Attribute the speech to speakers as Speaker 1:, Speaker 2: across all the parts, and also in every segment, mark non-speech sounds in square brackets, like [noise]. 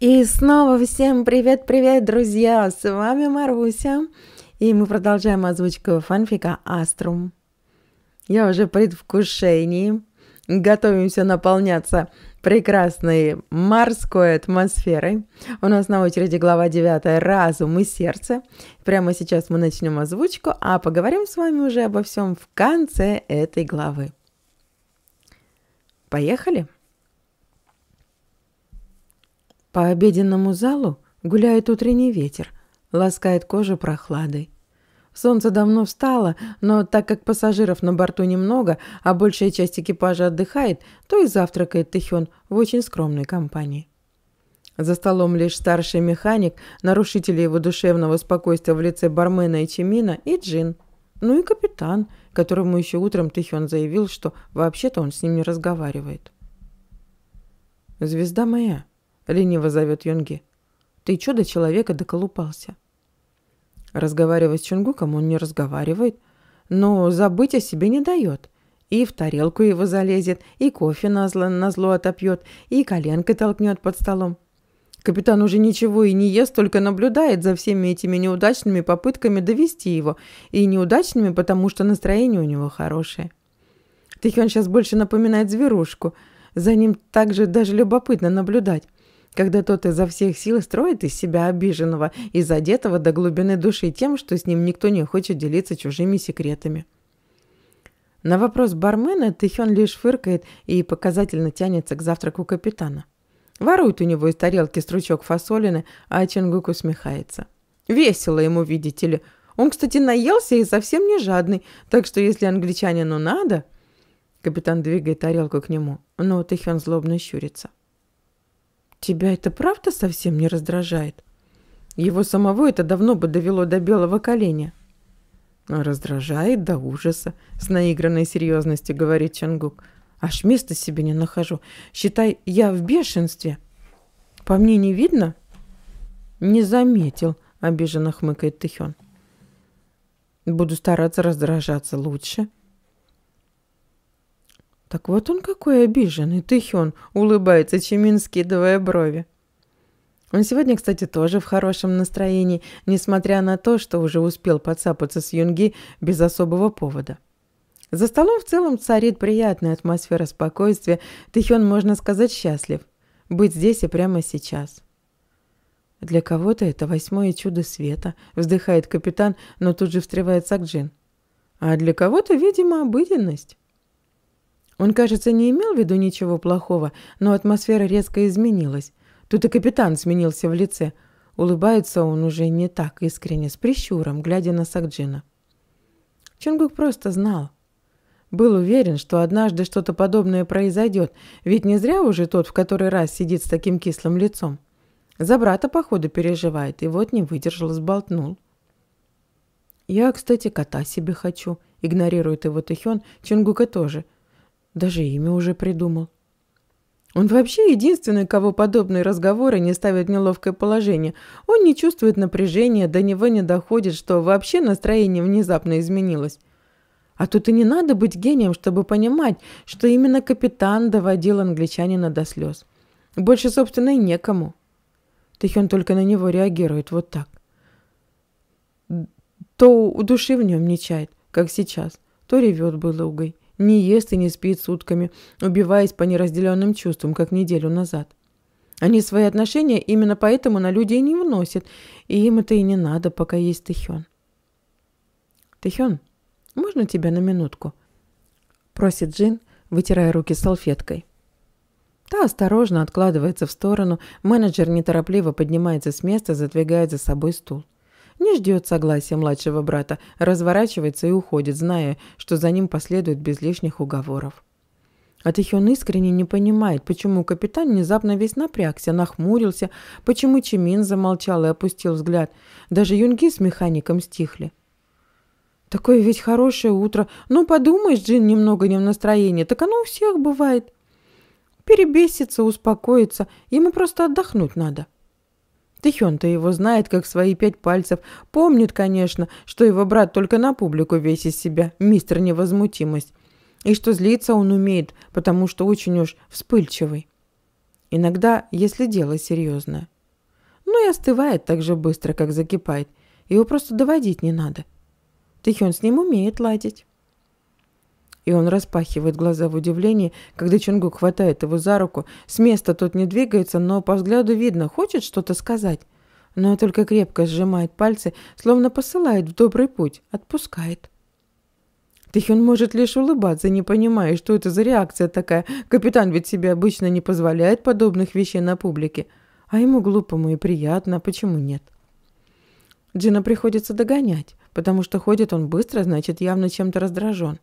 Speaker 1: И снова всем привет-привет, друзья! С вами Маруся. И мы продолжаем озвучку фанфика «Аструм». Я уже в предвкушении. Готовимся наполняться прекрасной морской атмосферой. У нас на очереди глава 9 «Разум и сердце». Прямо сейчас мы начнем озвучку, а поговорим с вами уже обо всем в конце этой главы. Поехали! По обеденному залу гуляет утренний ветер, ласкает кожу прохладой. Солнце давно встало, но так как пассажиров на борту немного, а большая часть экипажа отдыхает, то и завтракает Тэхён в очень скромной компании. За столом лишь старший механик, нарушители его душевного спокойствия в лице бармена и Чимина, и Джин. Ну и капитан, которому еще утром Тэхён заявил, что вообще-то он с ним не разговаривает. «Звезда моя, Лениво зовет Юнги. Ты чё до человека доколупался? Разговаривая с Чунгуком он не разговаривает, но забыть о себе не дает. И в тарелку его залезет, и кофе на зло, на зло отопьет, и коленкой толкнет под столом. Капитан уже ничего и не ест, только наблюдает за всеми этими неудачными попытками довести его. И неудачными, потому что настроение у него хорошее. Тихий он сейчас больше напоминает зверушку. За ним также даже любопытно наблюдать когда тот изо всех сил строит из себя обиженного и задетого до глубины души тем, что с ним никто не хочет делиться чужими секретами. На вопрос бармена Тэхён лишь фыркает и показательно тянется к завтраку капитана. Ворует у него из тарелки стручок фасолины, а Ченгук усмехается. Весело ему, видите ли. Он, кстати, наелся и совсем не жадный, так что если англичанину надо... Капитан двигает тарелку к нему, но Тэхён злобно щурится. Тебя это правда совсем не раздражает? Его самого это давно бы довело до белого коленя. А раздражает до ужаса, с наигранной серьезностью говорит Чангук. Аж места себе не нахожу. Считай, я в бешенстве. По мне не видно? Не заметил, обиженно хмыкает Тихён. Буду стараться раздражаться лучше, «Так вот он какой обиженный, Тыхён!» — улыбается Чимин, скидывая брови. Он сегодня, кстати, тоже в хорошем настроении, несмотря на то, что уже успел подцапаться с Юнги без особого повода. За столом в целом царит приятная атмосфера спокойствия. Тихён, можно сказать, счастлив. Быть здесь и прямо сейчас. «Для кого-то это восьмое чудо света», — вздыхает капитан, но тут же встревает Сакджин. «А для кого-то, видимо, обыденность». Он, кажется, не имел в виду ничего плохого, но атмосфера резко изменилась. Тут и капитан сменился в лице. Улыбается он уже не так искренне, с прищуром, глядя на Сакджина. Чингук просто знал. Был уверен, что однажды что-то подобное произойдет, ведь не зря уже тот в который раз сидит с таким кислым лицом. За брата, походу, переживает, и вот не выдержал, сболтнул. «Я, кстати, кота себе хочу», – игнорирует его Тэхён, Чингука тоже – даже имя уже придумал. Он вообще единственный, кого подобные разговоры не ставят в неловкое положение. Он не чувствует напряжения, до него не доходит, что вообще настроение внезапно изменилось. А тут и не надо быть гением, чтобы понимать, что именно капитан доводил англичанина до слез. Больше, собственно, и некому. Тихен только на него реагирует вот так. То у души в нем не чает, как сейчас, то ревет былугой не ест и не спит сутками, убиваясь по неразделенным чувствам, как неделю назад. Они свои отношения именно поэтому на людей не вносят, и им это и не надо, пока есть Тэхён. «Тэхён, можно тебя на минутку?» – просит Джин, вытирая руки салфеткой. Та осторожно откладывается в сторону, менеджер неторопливо поднимается с места, задвигает за собой стул не ждет согласия младшего брата, разворачивается и уходит, зная, что за ним последует без лишних уговоров. А Тихион искренне не понимает, почему капитан внезапно весь напрягся, нахмурился, почему Чимин замолчал и опустил взгляд. Даже юнги с механиком стихли. «Такое ведь хорошее утро. Ну, подумаешь, Джин немного не в настроении, так оно у всех бывает. Перебесится, успокоится, ему просто отдохнуть надо». Тихен-то его знает, как свои пять пальцев. Помнит, конечно, что его брат только на публику весь из себя, мистер невозмутимость. И что злиться он умеет, потому что очень уж вспыльчивый. Иногда, если дело серьезное. Ну и остывает так же быстро, как закипает. Его просто доводить не надо. Тихен с ним умеет ладить. И он распахивает глаза в удивлении, когда Чунгук хватает его за руку. С места тот не двигается, но по взгляду видно, хочет что-то сказать. Но только крепко сжимает пальцы, словно посылает в добрый путь, отпускает. Тихин может лишь улыбаться, не понимая, что это за реакция такая. Капитан ведь себе обычно не позволяет подобных вещей на публике. А ему глупому и приятно, а почему нет? Джина приходится догонять, потому что ходит он быстро, значит, явно чем-то раздражен.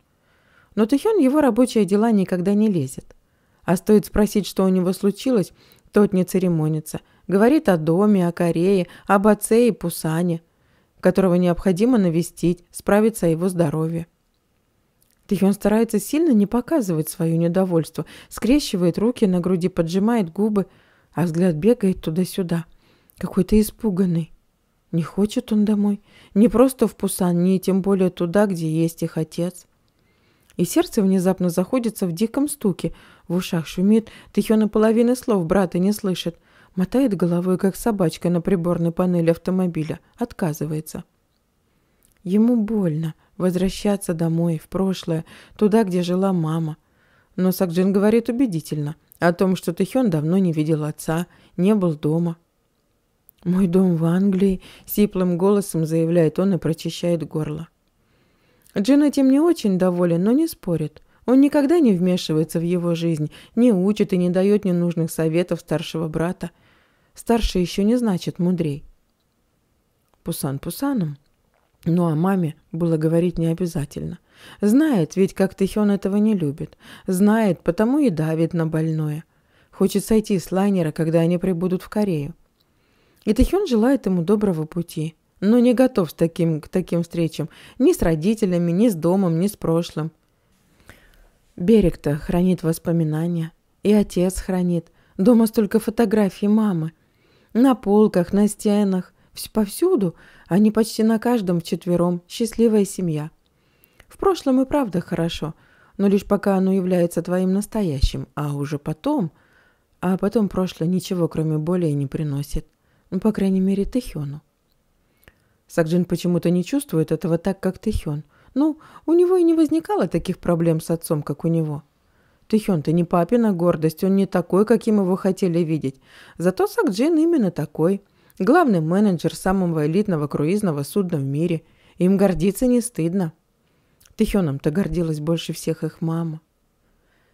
Speaker 1: Но Тэхён его рабочие дела никогда не лезет. А стоит спросить, что у него случилось, тот не церемонится. Говорит о доме, о Корее, об отце и Пусане, которого необходимо навестить, справиться о его здоровье. Тэхён старается сильно не показывать свое недовольство, скрещивает руки на груди, поджимает губы, а взгляд бегает туда-сюда. Какой-то испуганный. Не хочет он домой. Не просто в Пусан, не тем более туда, где есть их отец и сердце внезапно заходится в диком стуке. В ушах шумит, Тихё половины слов брата не слышит. Мотает головой, как собачка на приборной панели автомобиля. Отказывается. Ему больно возвращаться домой, в прошлое, туда, где жила мама. Но Сакджин говорит убедительно о том, что Тэхён давно не видел отца, не был дома. «Мой дом в Англии», — сиплым голосом заявляет он и прочищает горло. Джин этим не очень доволен, но не спорит. Он никогда не вмешивается в его жизнь, не учит и не дает ненужных советов старшего брата. Старше еще не значит мудрей. Пусан пусаном. Ну а маме было говорить не обязательно. Знает, ведь как Тэхён этого не любит. Знает, потому и давит на больное. Хочет сойти с лайнера, когда они прибудут в Корею. И Тэхён желает ему доброго пути но ну, не готов с таким, к таким встречам ни с родителями, ни с домом, ни с прошлым. Берег-то хранит воспоминания, и отец хранит. Дома столько фотографий мамы. На полках, на стенах, повсюду, они почти на каждом вчетвером, счастливая семья. В прошлом и правда хорошо, но лишь пока оно является твоим настоящим, а уже потом... А потом прошлое ничего, кроме боли, не приносит. Ну, по крайней мере, Тэхёну. Сакджин почему-то не чувствует этого так, как Тэхён. Ну, у него и не возникало таких проблем с отцом, как у него. Тэхён, ты не папина гордость, он не такой, каким его хотели видеть. Зато Сакджин именно такой. Главный менеджер самого элитного круизного судна в мире. Им гордиться не стыдно. Тэхёном-то гордилась больше всех их мама.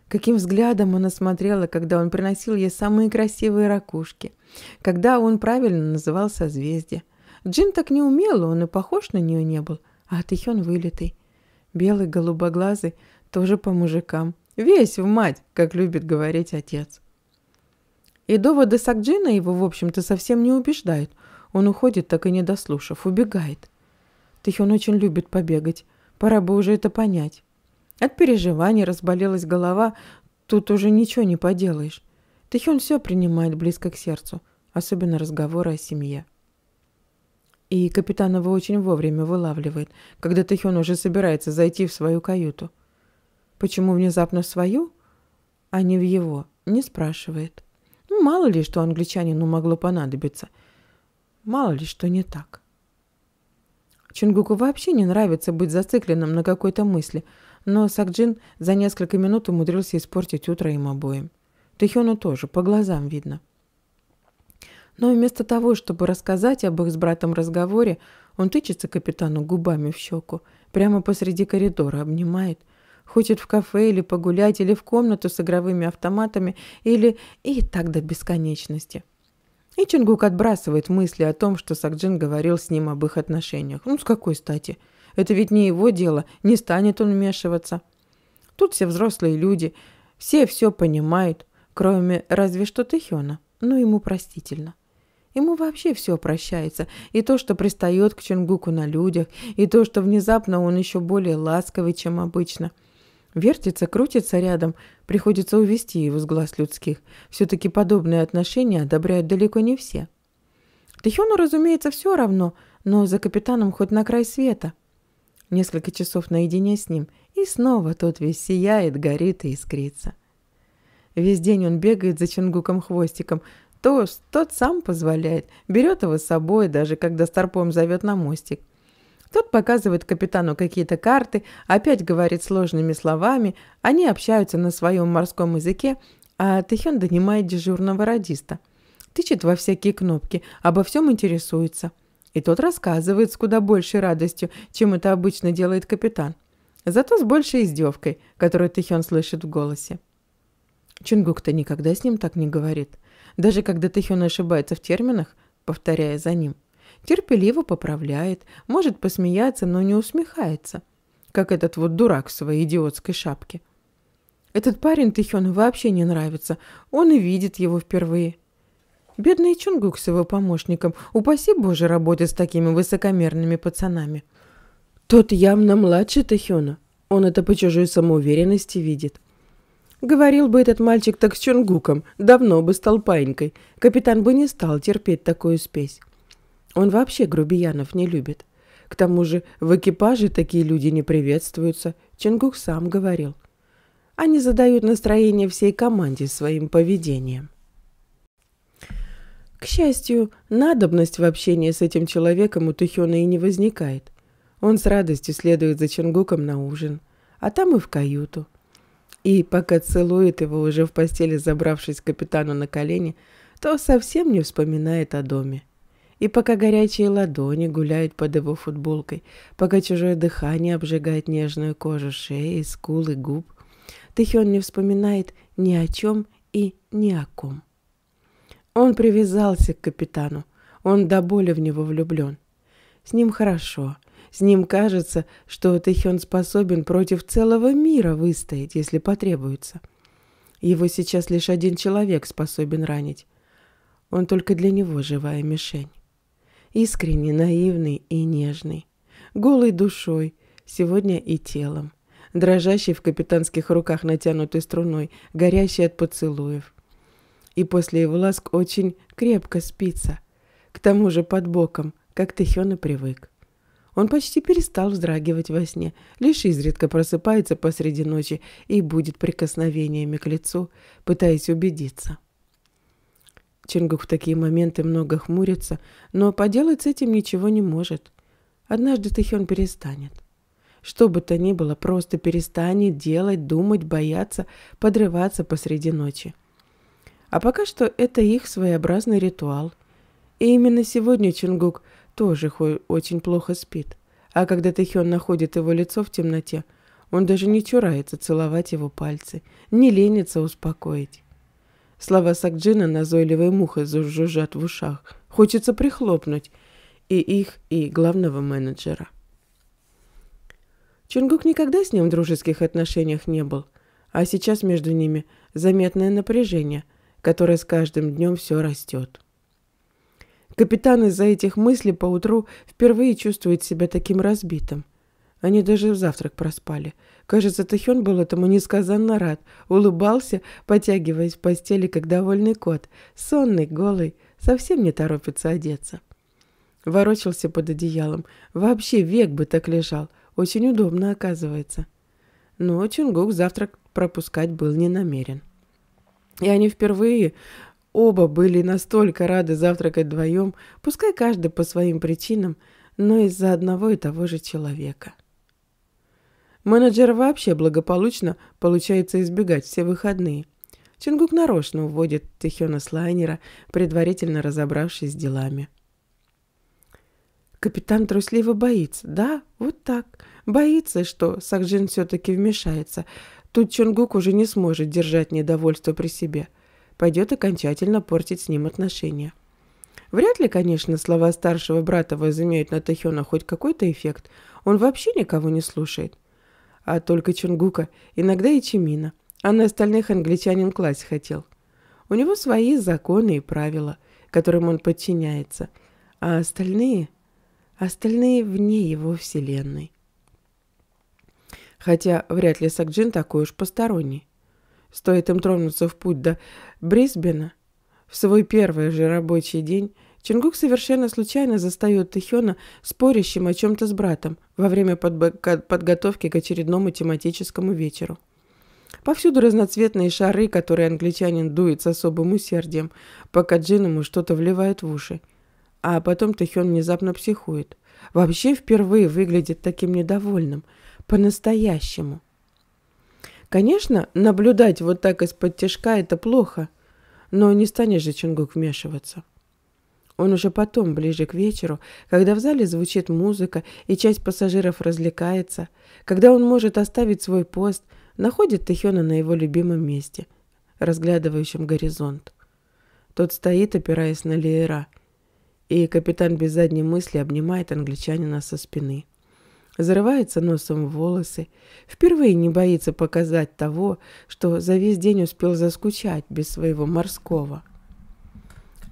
Speaker 1: Каким взглядом она смотрела, когда он приносил ей самые красивые ракушки, когда он правильно называл созвездие, Джин так не умела, он и похож на нее не был, а от вылитый. Белый голубоглазый, тоже по мужикам. Весь в мать, как любит говорить отец. И доводы Сакджина его, в общем-то, совсем не убеждают. Он уходит, так и не дослушав, убегает. Тихон очень любит побегать. Пора бы уже это понять. От переживаний разболелась голова. Тут уже ничего не поделаешь. Тихон все принимает близко к сердцу. Особенно разговоры о семье. И капитан его очень вовремя вылавливает, когда Тэхён уже собирается зайти в свою каюту. Почему внезапно в свою, а не в его, не спрашивает. Ну, мало ли, что англичанину могло понадобиться. Мало ли, что не так. Чунгуку вообще не нравится быть зацикленным на какой-то мысли, но Сакджин за несколько минут умудрился испортить утро им обоим. Тэхёну тоже, по глазам видно. — но вместо того, чтобы рассказать об их с братом разговоре, он тычется капитану губами в щеку, прямо посреди коридора обнимает. Хочет в кафе или погулять, или в комнату с игровыми автоматами, или... и так до бесконечности. И Чингук отбрасывает мысли о том, что Сакджин говорил с ним об их отношениях. Ну, с какой стати? Это ведь не его дело, не станет он вмешиваться. Тут все взрослые люди, все все понимают, кроме разве что Тэхёна, но ему простительно. Ему вообще все прощается. И то, что пристает к Чунгуку на людях, и то, что внезапно он еще более ласковый, чем обычно. Вертится, крутится рядом, приходится увести его с глаз людских. Все-таки подобные отношения одобряют далеко не все. Тихону, разумеется, все равно, но за капитаном хоть на край света. Несколько часов наедине с ним, и снова тот весь сияет, горит и искрится. Весь день он бегает за Чунгуком хвостиком, то тот сам позволяет, берет его с собой, даже когда Старпом зовет на мостик. Тот показывает капитану какие-то карты, опять говорит сложными словами, они общаются на своем морском языке, а Тэхён донимает дежурного радиста. Тычет во всякие кнопки, обо всем интересуется. И тот рассказывает с куда большей радостью, чем это обычно делает капитан. Зато с большей издевкой, которую Тэхён слышит в голосе чунгук то никогда с ним так не говорит. Даже когда Тэхён ошибается в терминах, повторяя за ним, терпеливо поправляет, может посмеяться, но не усмехается, как этот вот дурак в своей идиотской шапке. Этот парень Тэхён вообще не нравится, он и видит его впервые. Бедный Чунгук с его помощником, упаси боже работать с такими высокомерными пацанами. Тот явно младше Тэхёна, он это по чужой самоуверенности видит. Говорил бы этот мальчик так с Чунгуком, давно бы стал паинькой. Капитан бы не стал терпеть такую спесь. Он вообще грубиянов не любит. К тому же в экипаже такие люди не приветствуются, Чунгук сам говорил. Они задают настроение всей команде своим поведением. К счастью, надобность в общении с этим человеком у Тухёна и не возникает. Он с радостью следует за Чунгуком на ужин, а там и в каюту. И пока целует его уже в постели, забравшись к капитану на колени, то совсем не вспоминает о доме. И пока горячие ладони гуляют под его футболкой, пока чужое дыхание обжигает нежную кожу шеи, скулы, губ, Тэхён не вспоминает ни о чем и ни о ком. Он привязался к капитану, он до боли в него влюблен. С ним хорошо, с ним кажется, что Тэхён способен против целого мира выстоять, если потребуется. Его сейчас лишь один человек способен ранить. Он только для него живая мишень. Искренне наивный и нежный. Голой душой, сегодня и телом. Дрожащий в капитанских руках натянутой струной, горящий от поцелуев. И после его ласк очень крепко спится. К тому же под боком, как Тэхён и привык. Он почти перестал вздрагивать во сне, лишь изредка просыпается посреди ночи и будет прикосновениями к лицу, пытаясь убедиться. Чингук в такие моменты много хмурится, но поделать с этим ничего не может. Однажды Тэхён перестанет. Что бы то ни было, просто перестанет делать, думать, бояться, подрываться посреди ночи. А пока что это их своеобразный ритуал. И именно сегодня Чингук тоже очень плохо спит. А когда Тэхён находит его лицо в темноте, он даже не чурается целовать его пальцы, не ленится успокоить. Слова Сакджина назойливой мухой зажужжат в ушах. Хочется прихлопнуть и их, и главного менеджера. Чунгук никогда с ним в дружеских отношениях не был, а сейчас между ними заметное напряжение, которое с каждым днем все растет. Капитан из-за этих мыслей поутру впервые чувствует себя таким разбитым. Они даже завтрак проспали. Кажется, Тахён был этому несказанно рад. Улыбался, потягиваясь в постели, как довольный кот. Сонный, голый, совсем не торопится одеться. Ворочался под одеялом. Вообще век бы так лежал. Очень удобно, оказывается. Но Чунгук завтрак пропускать был не намерен. И они впервые Оба были настолько рады завтракать вдвоем, пускай каждый по своим причинам, но из-за одного и того же человека. Менеджер вообще благополучно получается избегать все выходные. Чингук нарочно уводит Тихёна с лайнера, предварительно разобравшись с делами. Капитан трусливо боится. Да, вот так. Боится, что Сакджин все-таки вмешается. Тут Чонгук уже не сможет держать недовольство при себе – пойдет окончательно портить с ним отношения. Вряд ли, конечно, слова старшего брата возымеют на Тэхёна хоть какой-то эффект. Он вообще никого не слушает. А только Чунгука, иногда и Чимина. А на остальных англичанин класть хотел. У него свои законы и правила, которым он подчиняется. А остальные... Остальные вне его вселенной. Хотя вряд ли Сакджин такой уж посторонний. Стоит им тронуться в путь до Брисбена, в свой первый же рабочий день Чингук совершенно случайно застает Тэхёна спорящим о чем-то с братом во время подготовки к очередному тематическому вечеру. Повсюду разноцветные шары, которые англичанин дует с особым усердием, пока Джин ему что-то вливает в уши. А потом Тэхён внезапно психует. Вообще впервые выглядит таким недовольным. По-настоящему. Конечно, наблюдать вот так из-под тяжка – это плохо, но не станешь же Чингук вмешиваться. Он уже потом, ближе к вечеру, когда в зале звучит музыка и часть пассажиров развлекается, когда он может оставить свой пост, находит Тэхёна на его любимом месте, разглядывающем горизонт. Тот стоит, опираясь на леера, и капитан без задней мысли обнимает англичанина со спины – зарывается носом в волосы, впервые не боится показать того, что за весь день успел заскучать без своего морского.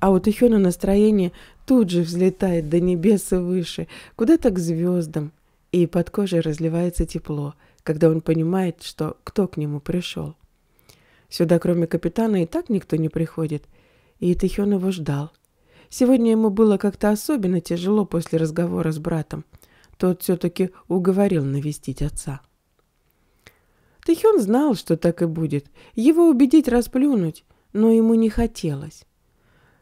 Speaker 1: А вот Ихёна настроение тут же взлетает до небес и выше, куда-то к звездам, и под кожей разливается тепло, когда он понимает, что кто к нему пришел. Сюда, кроме капитана, и так никто не приходит, и Тихён его ждал. Сегодня ему было как-то особенно тяжело после разговора с братом – тот все-таки уговорил навестить отца. Тэхён знал, что так и будет. Его убедить расплюнуть, но ему не хотелось.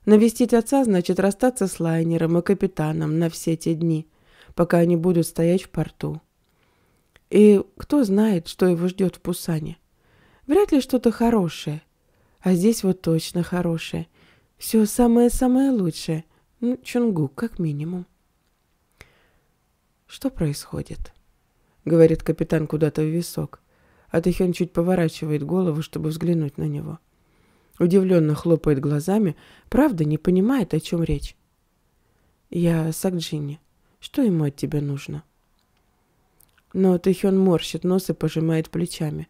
Speaker 1: Навестить отца значит расстаться с лайнером и капитаном на все те дни, пока они будут стоять в порту. И кто знает, что его ждет в Пусане. Вряд ли что-то хорошее. А здесь вот точно хорошее. Все самое-самое лучшее. Ну, Чунгу, как минимум. «Что происходит?» — говорит капитан куда-то в висок. А Тэхён чуть поворачивает голову, чтобы взглянуть на него. Удивленно хлопает глазами, правда не понимает, о чем речь. «Я Сакджини. Что ему от тебя нужно?» Но Тэхён морщит нос и пожимает плечами.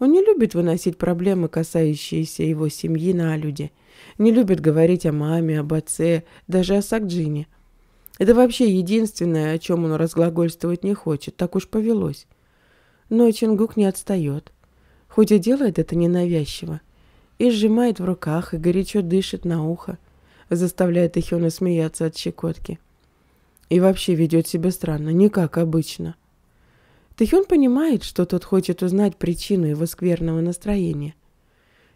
Speaker 1: Он не любит выносить проблемы, касающиеся его семьи, на люди. Не любит говорить о маме, об отце, даже о Сакджине – это вообще единственное, о чем он разглагольствовать не хочет, так уж повелось. Но Чингук не отстает, хоть и делает это ненавязчиво, и сжимает в руках, и горячо дышит на ухо, заставляет Эхиона смеяться от щекотки. И вообще ведет себя странно, не как обычно. Тэхён понимает, что тот хочет узнать причину его скверного настроения –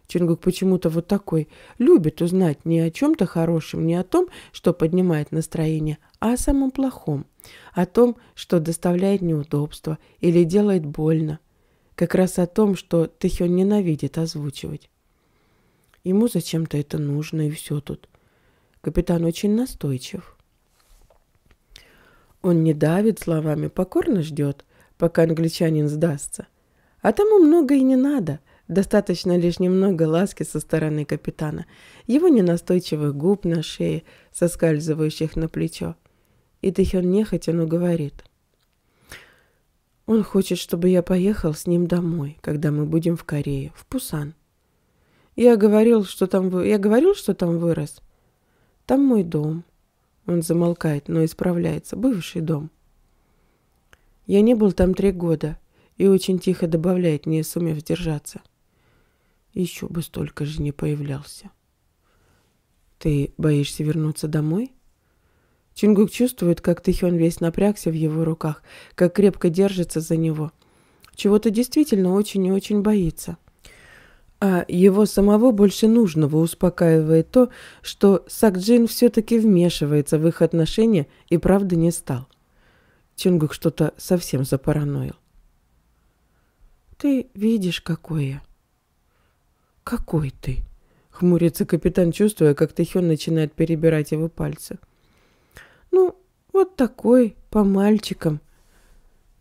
Speaker 1: Чунгук почему-то вот такой. Любит узнать не о чем-то хорошем, не о том, что поднимает настроение, а о самом плохом. О том, что доставляет неудобства или делает больно. Как раз о том, что Тэхён ненавидит озвучивать. Ему зачем-то это нужно, и все тут. Капитан очень настойчив. Он не давит словами, покорно ждет, пока англичанин сдастся. А тому много и не надо – Достаточно лишь немного ласки со стороны капитана, его ненастойчивых губ на шее, соскальзывающих на плечо. И Тэхён нехотя, но говорит. Он хочет, чтобы я поехал с ним домой, когда мы будем в Корее, в Пусан. Я говорил, что там, вы... я говорил, что там вырос. Там мой дом. Он замолкает, но исправляется. Бывший дом. Я не был там три года и очень тихо добавляет, не сумев держаться еще бы столько же не появлялся. «Ты боишься вернуться домой?» Чингук чувствует, как Тихён весь напрягся в его руках, как крепко держится за него. Чего-то действительно очень и очень боится. А его самого больше нужного успокаивает то, что Сакджин все-таки вмешивается в их отношения и правда не стал. Чингук что-то совсем запараноил. «Ты видишь, какой я», «Какой ты?» — хмурится капитан, чувствуя, как Тэхён начинает перебирать его пальцы. «Ну, вот такой, по мальчикам.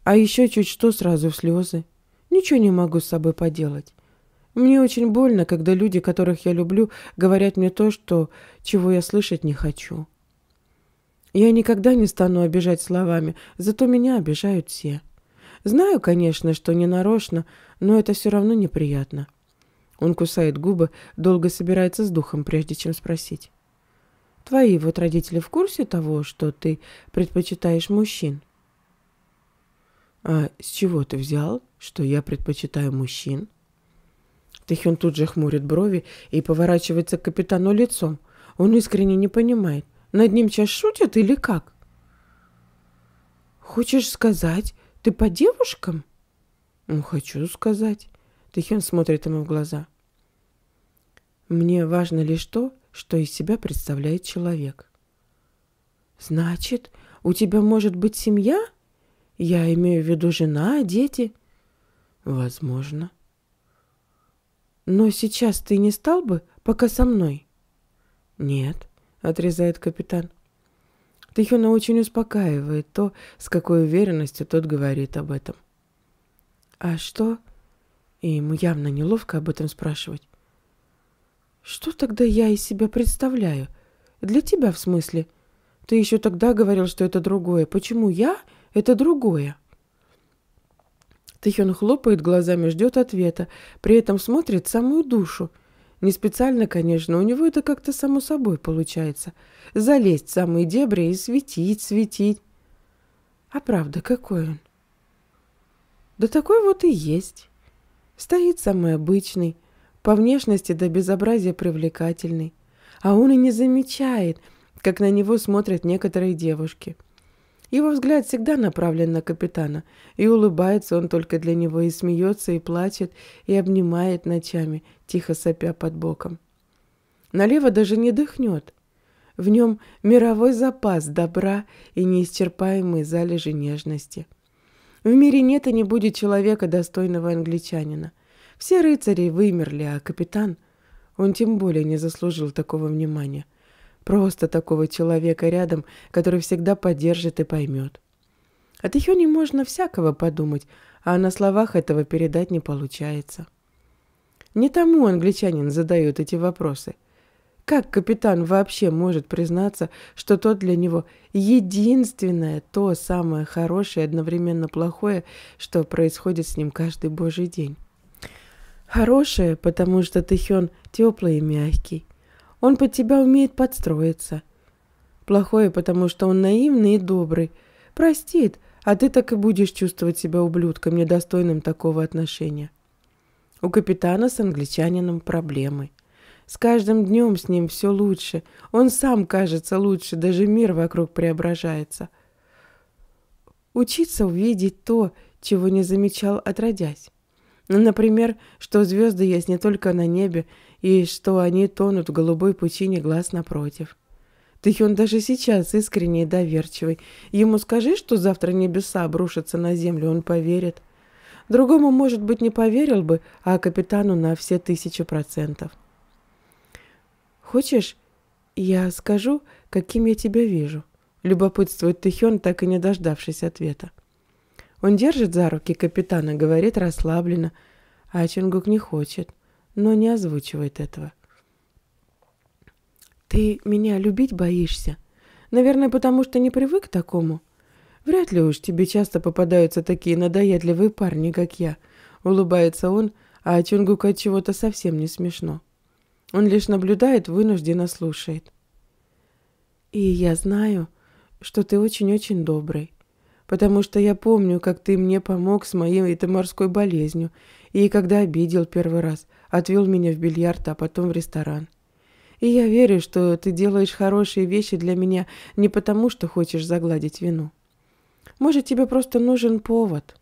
Speaker 1: А еще чуть что сразу в слезы. Ничего не могу с собой поделать. Мне очень больно, когда люди, которых я люблю, говорят мне то, что, чего я слышать не хочу. Я никогда не стану обижать словами, зато меня обижают все. Знаю, конечно, что не нарочно, но это все равно неприятно. Он кусает губы, долго собирается с духом, прежде чем спросить. «Твои вот родители в курсе того, что ты предпочитаешь мужчин?» «А с чего ты взял, что я предпочитаю мужчин?» Тэхён тут же хмурит брови и поворачивается к капитану лицом. Он искренне не понимает, над ним сейчас шутят или как? «Хочешь сказать, ты по девушкам?» «Ну, хочу сказать». Тэхён смотрит ему в глаза. «Мне важно лишь то, что из себя представляет человек». «Значит, у тебя может быть семья? Я имею в виду жена, дети?» «Возможно». «Но сейчас ты не стал бы, пока со мной?» «Нет», — отрезает капитан. Тэхёна очень успокаивает то, с какой уверенностью тот говорит об этом. «А что, и ему явно неловко об этом спрашивать. «Что тогда я из себя представляю? Для тебя, в смысле? Ты еще тогда говорил, что это другое. Почему я — это другое?» Тихон хлопает глазами, ждет ответа, при этом смотрит самую душу. Не специально, конечно, у него это как-то само собой получается. Залезть в самые дебри и светить, светить. А правда, какой он? Да такой вот и есть. Стоит самый обычный, по внешности до безобразия привлекательный. А он и не замечает, как на него смотрят некоторые девушки. Его взгляд всегда направлен на капитана, и улыбается он только для него, и смеется, и плачет, и обнимает ночами, тихо сопя под боком. Налево даже не дыхнет. В нем мировой запас добра и неисчерпаемые залежи нежности – в мире нет и не будет человека, достойного англичанина. Все рыцари вымерли, а капитан... Он тем более не заслужил такого внимания. Просто такого человека рядом, который всегда поддержит и поймет. От ее можно всякого подумать, а на словах этого передать не получается. Не тому англичанин задает эти вопросы – как капитан вообще может признаться, что тот для него единственное, то самое хорошее и одновременно плохое, что происходит с ним каждый божий день? Хорошее, потому что ты, теплый и мягкий. Он под тебя умеет подстроиться. Плохое, потому что он наивный и добрый. Простит, а ты так и будешь чувствовать себя ублюдком, недостойным такого отношения. У капитана с англичанином проблемы – с каждым днем с ним все лучше. Он сам кажется лучше, даже мир вокруг преображается. Учиться увидеть то, чего не замечал отродясь. Ну, например, что звезды есть не только на небе, и что они тонут в голубой пучине глаз напротив. Да и он даже сейчас искренне и доверчивый. Ему скажи, что завтра небеса обрушатся на землю, он поверит. Другому, может быть, не поверил бы, а капитану на все тысячи процентов. Хочешь, я скажу, каким я тебя вижу?» Любопытствует Тихен, так и не дождавшись ответа. Он держит за руки капитана, говорит расслабленно, а Чингук не хочет, но не озвучивает этого. «Ты меня любить боишься? Наверное, потому что не привык к такому?» «Вряд ли уж тебе часто попадаются такие надоедливые парни, как я», — улыбается он, а Чунгук от чего-то совсем не смешно. Он лишь наблюдает, вынужденно слушает. И я знаю, что ты очень-очень добрый, потому что я помню, как ты мне помог с моей этой морской болезнью, и когда обидел первый раз, отвел меня в бильярд, а потом в ресторан. И я верю, что ты делаешь хорошие вещи для меня не потому, что хочешь загладить вину. Может, тебе просто нужен повод,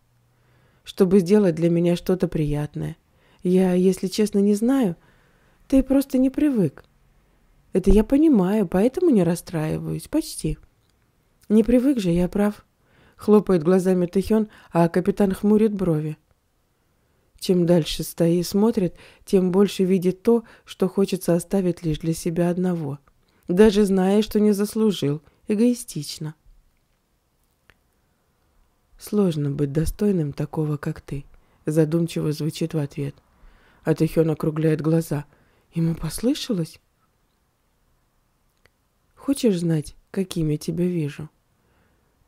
Speaker 1: чтобы сделать для меня что-то приятное. Я, если честно, не знаю, ты просто не привык. Это я понимаю, поэтому не расстраиваюсь. Почти. Не привык же, я прав. Хлопает глазами Тэхён, а капитан хмурит брови. Чем дальше и смотрит, тем больше видит то, что хочется оставить лишь для себя одного. Даже зная, что не заслужил. Эгоистично. Сложно быть достойным такого, как ты. Задумчиво звучит в ответ. А Тэхён округляет глаза. Ему послышалось? Хочешь знать, каким я тебя вижу?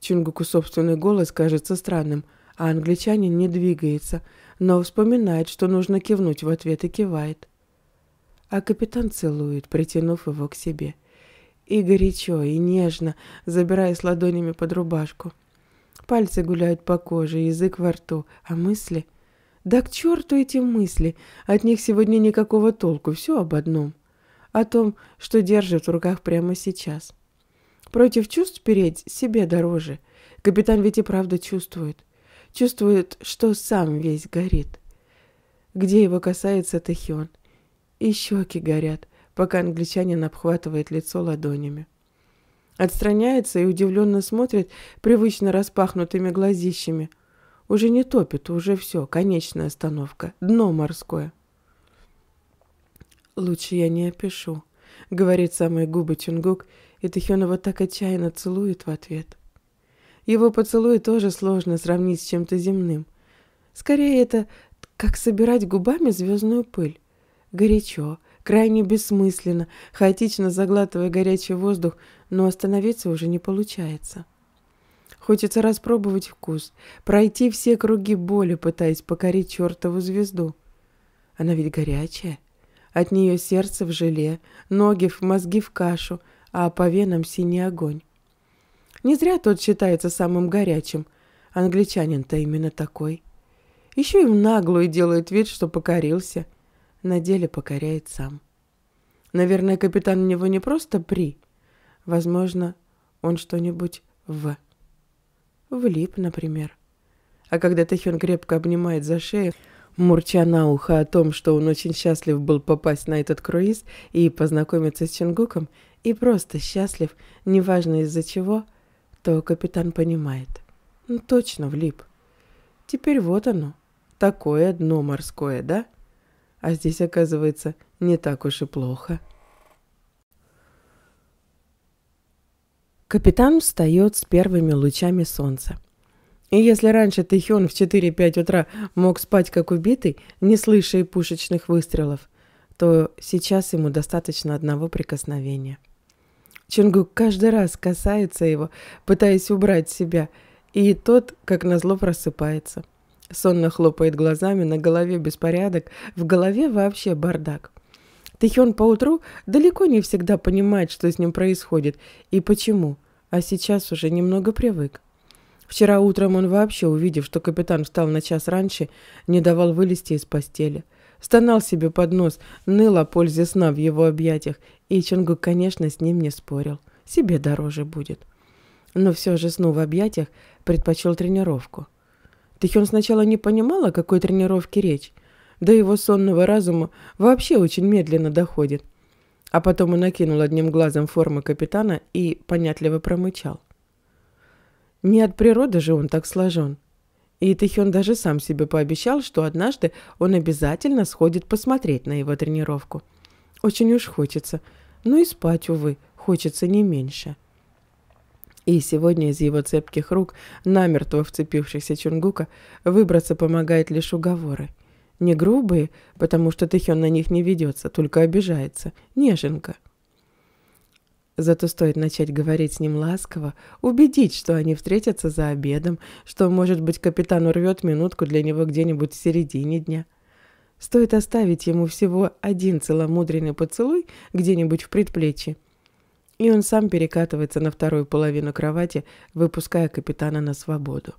Speaker 1: Чунгуку собственный голос кажется странным, а англичанин не двигается, но вспоминает, что нужно кивнуть в ответ и кивает. А капитан целует, притянув его к себе. И горячо, и нежно, забирая с ладонями под рубашку. Пальцы гуляют по коже, язык во рту, а мысли — да к черту эти мысли, от них сегодня никакого толку, все об одном. О том, что держит в руках прямо сейчас. Против чувств переть себе дороже. Капитан ведь и правда чувствует. Чувствует, что сам весь горит. Где его касается Тахион. И щеки горят, пока англичанин обхватывает лицо ладонями. Отстраняется и удивленно смотрит привычно распахнутыми глазищами, уже не топит, уже все, конечная остановка, дно морское. Лучше я не опишу, говорит самые губы Чунгук, и Тихенова так отчаянно целует в ответ. Его поцелуй тоже сложно сравнить с чем-то земным. Скорее, это как собирать губами звездную пыль. Горячо, крайне бессмысленно, хаотично заглатывая горячий воздух, но остановиться уже не получается. Хочется распробовать вкус, пройти все круги боли, пытаясь покорить чертову звезду. Она ведь горячая. От нее сердце в желе, ноги в мозги в кашу, а по венам синий огонь. Не зря тот считается самым горячим. Англичанин-то именно такой. Еще и в наглую делает вид, что покорился. На деле покоряет сам. Наверное, капитан у него не просто «при». Возможно, он что-нибудь «в». Влип, например. А когда Тэхён крепко обнимает за шею, мурча на ухо о том, что он очень счастлив был попасть на этот круиз и познакомиться с Чингуком, и просто счастлив, неважно из-за чего, то капитан понимает. Ну, точно влип. Теперь вот оно. Такое дно морское, да? А здесь, оказывается, не так уж и плохо. Капитан встает с первыми лучами солнца. И если раньше Тэхён в 4-5 утра мог спать как убитый, не слыша и пушечных выстрелов, то сейчас ему достаточно одного прикосновения. Чунгук каждый раз касается его, пытаясь убрать себя, и тот, как назло, просыпается. Сонно хлопает глазами, на голове беспорядок, в голове вообще бардак – Тэхён поутру далеко не всегда понимает, что с ним происходит и почему, а сейчас уже немного привык. Вчера утром он вообще, увидев, что капитан встал на час раньше, не давал вылезти из постели. Стонал себе под нос, ныл о пользе сна в его объятиях, и Чонгук, конечно, с ним не спорил. Себе дороже будет. Но все же сну в объятиях предпочел тренировку. Тэхён сначала не понимала, о какой тренировке речь, до его сонного разума вообще очень медленно доходит. А потом он накинул одним глазом формы капитана и понятливо промычал. Не от природы же он так сложен. И Тэхён даже сам себе пообещал, что однажды он обязательно сходит посмотреть на его тренировку. Очень уж хочется. Ну и спать, увы, хочется не меньше. И сегодня из его цепких рук, намертво вцепившихся Чунгука, выбраться помогает лишь уговоры – не грубые, потому что Тэхён на них не ведется, только обижается. Неженка. Зато стоит начать говорить с ним ласково, убедить, что они встретятся за обедом, что, может быть, капитан урвет минутку для него где-нибудь в середине дня. Стоит оставить ему всего один целомудренный поцелуй где-нибудь в предплечье. И он сам перекатывается на вторую половину кровати, выпуская капитана на свободу.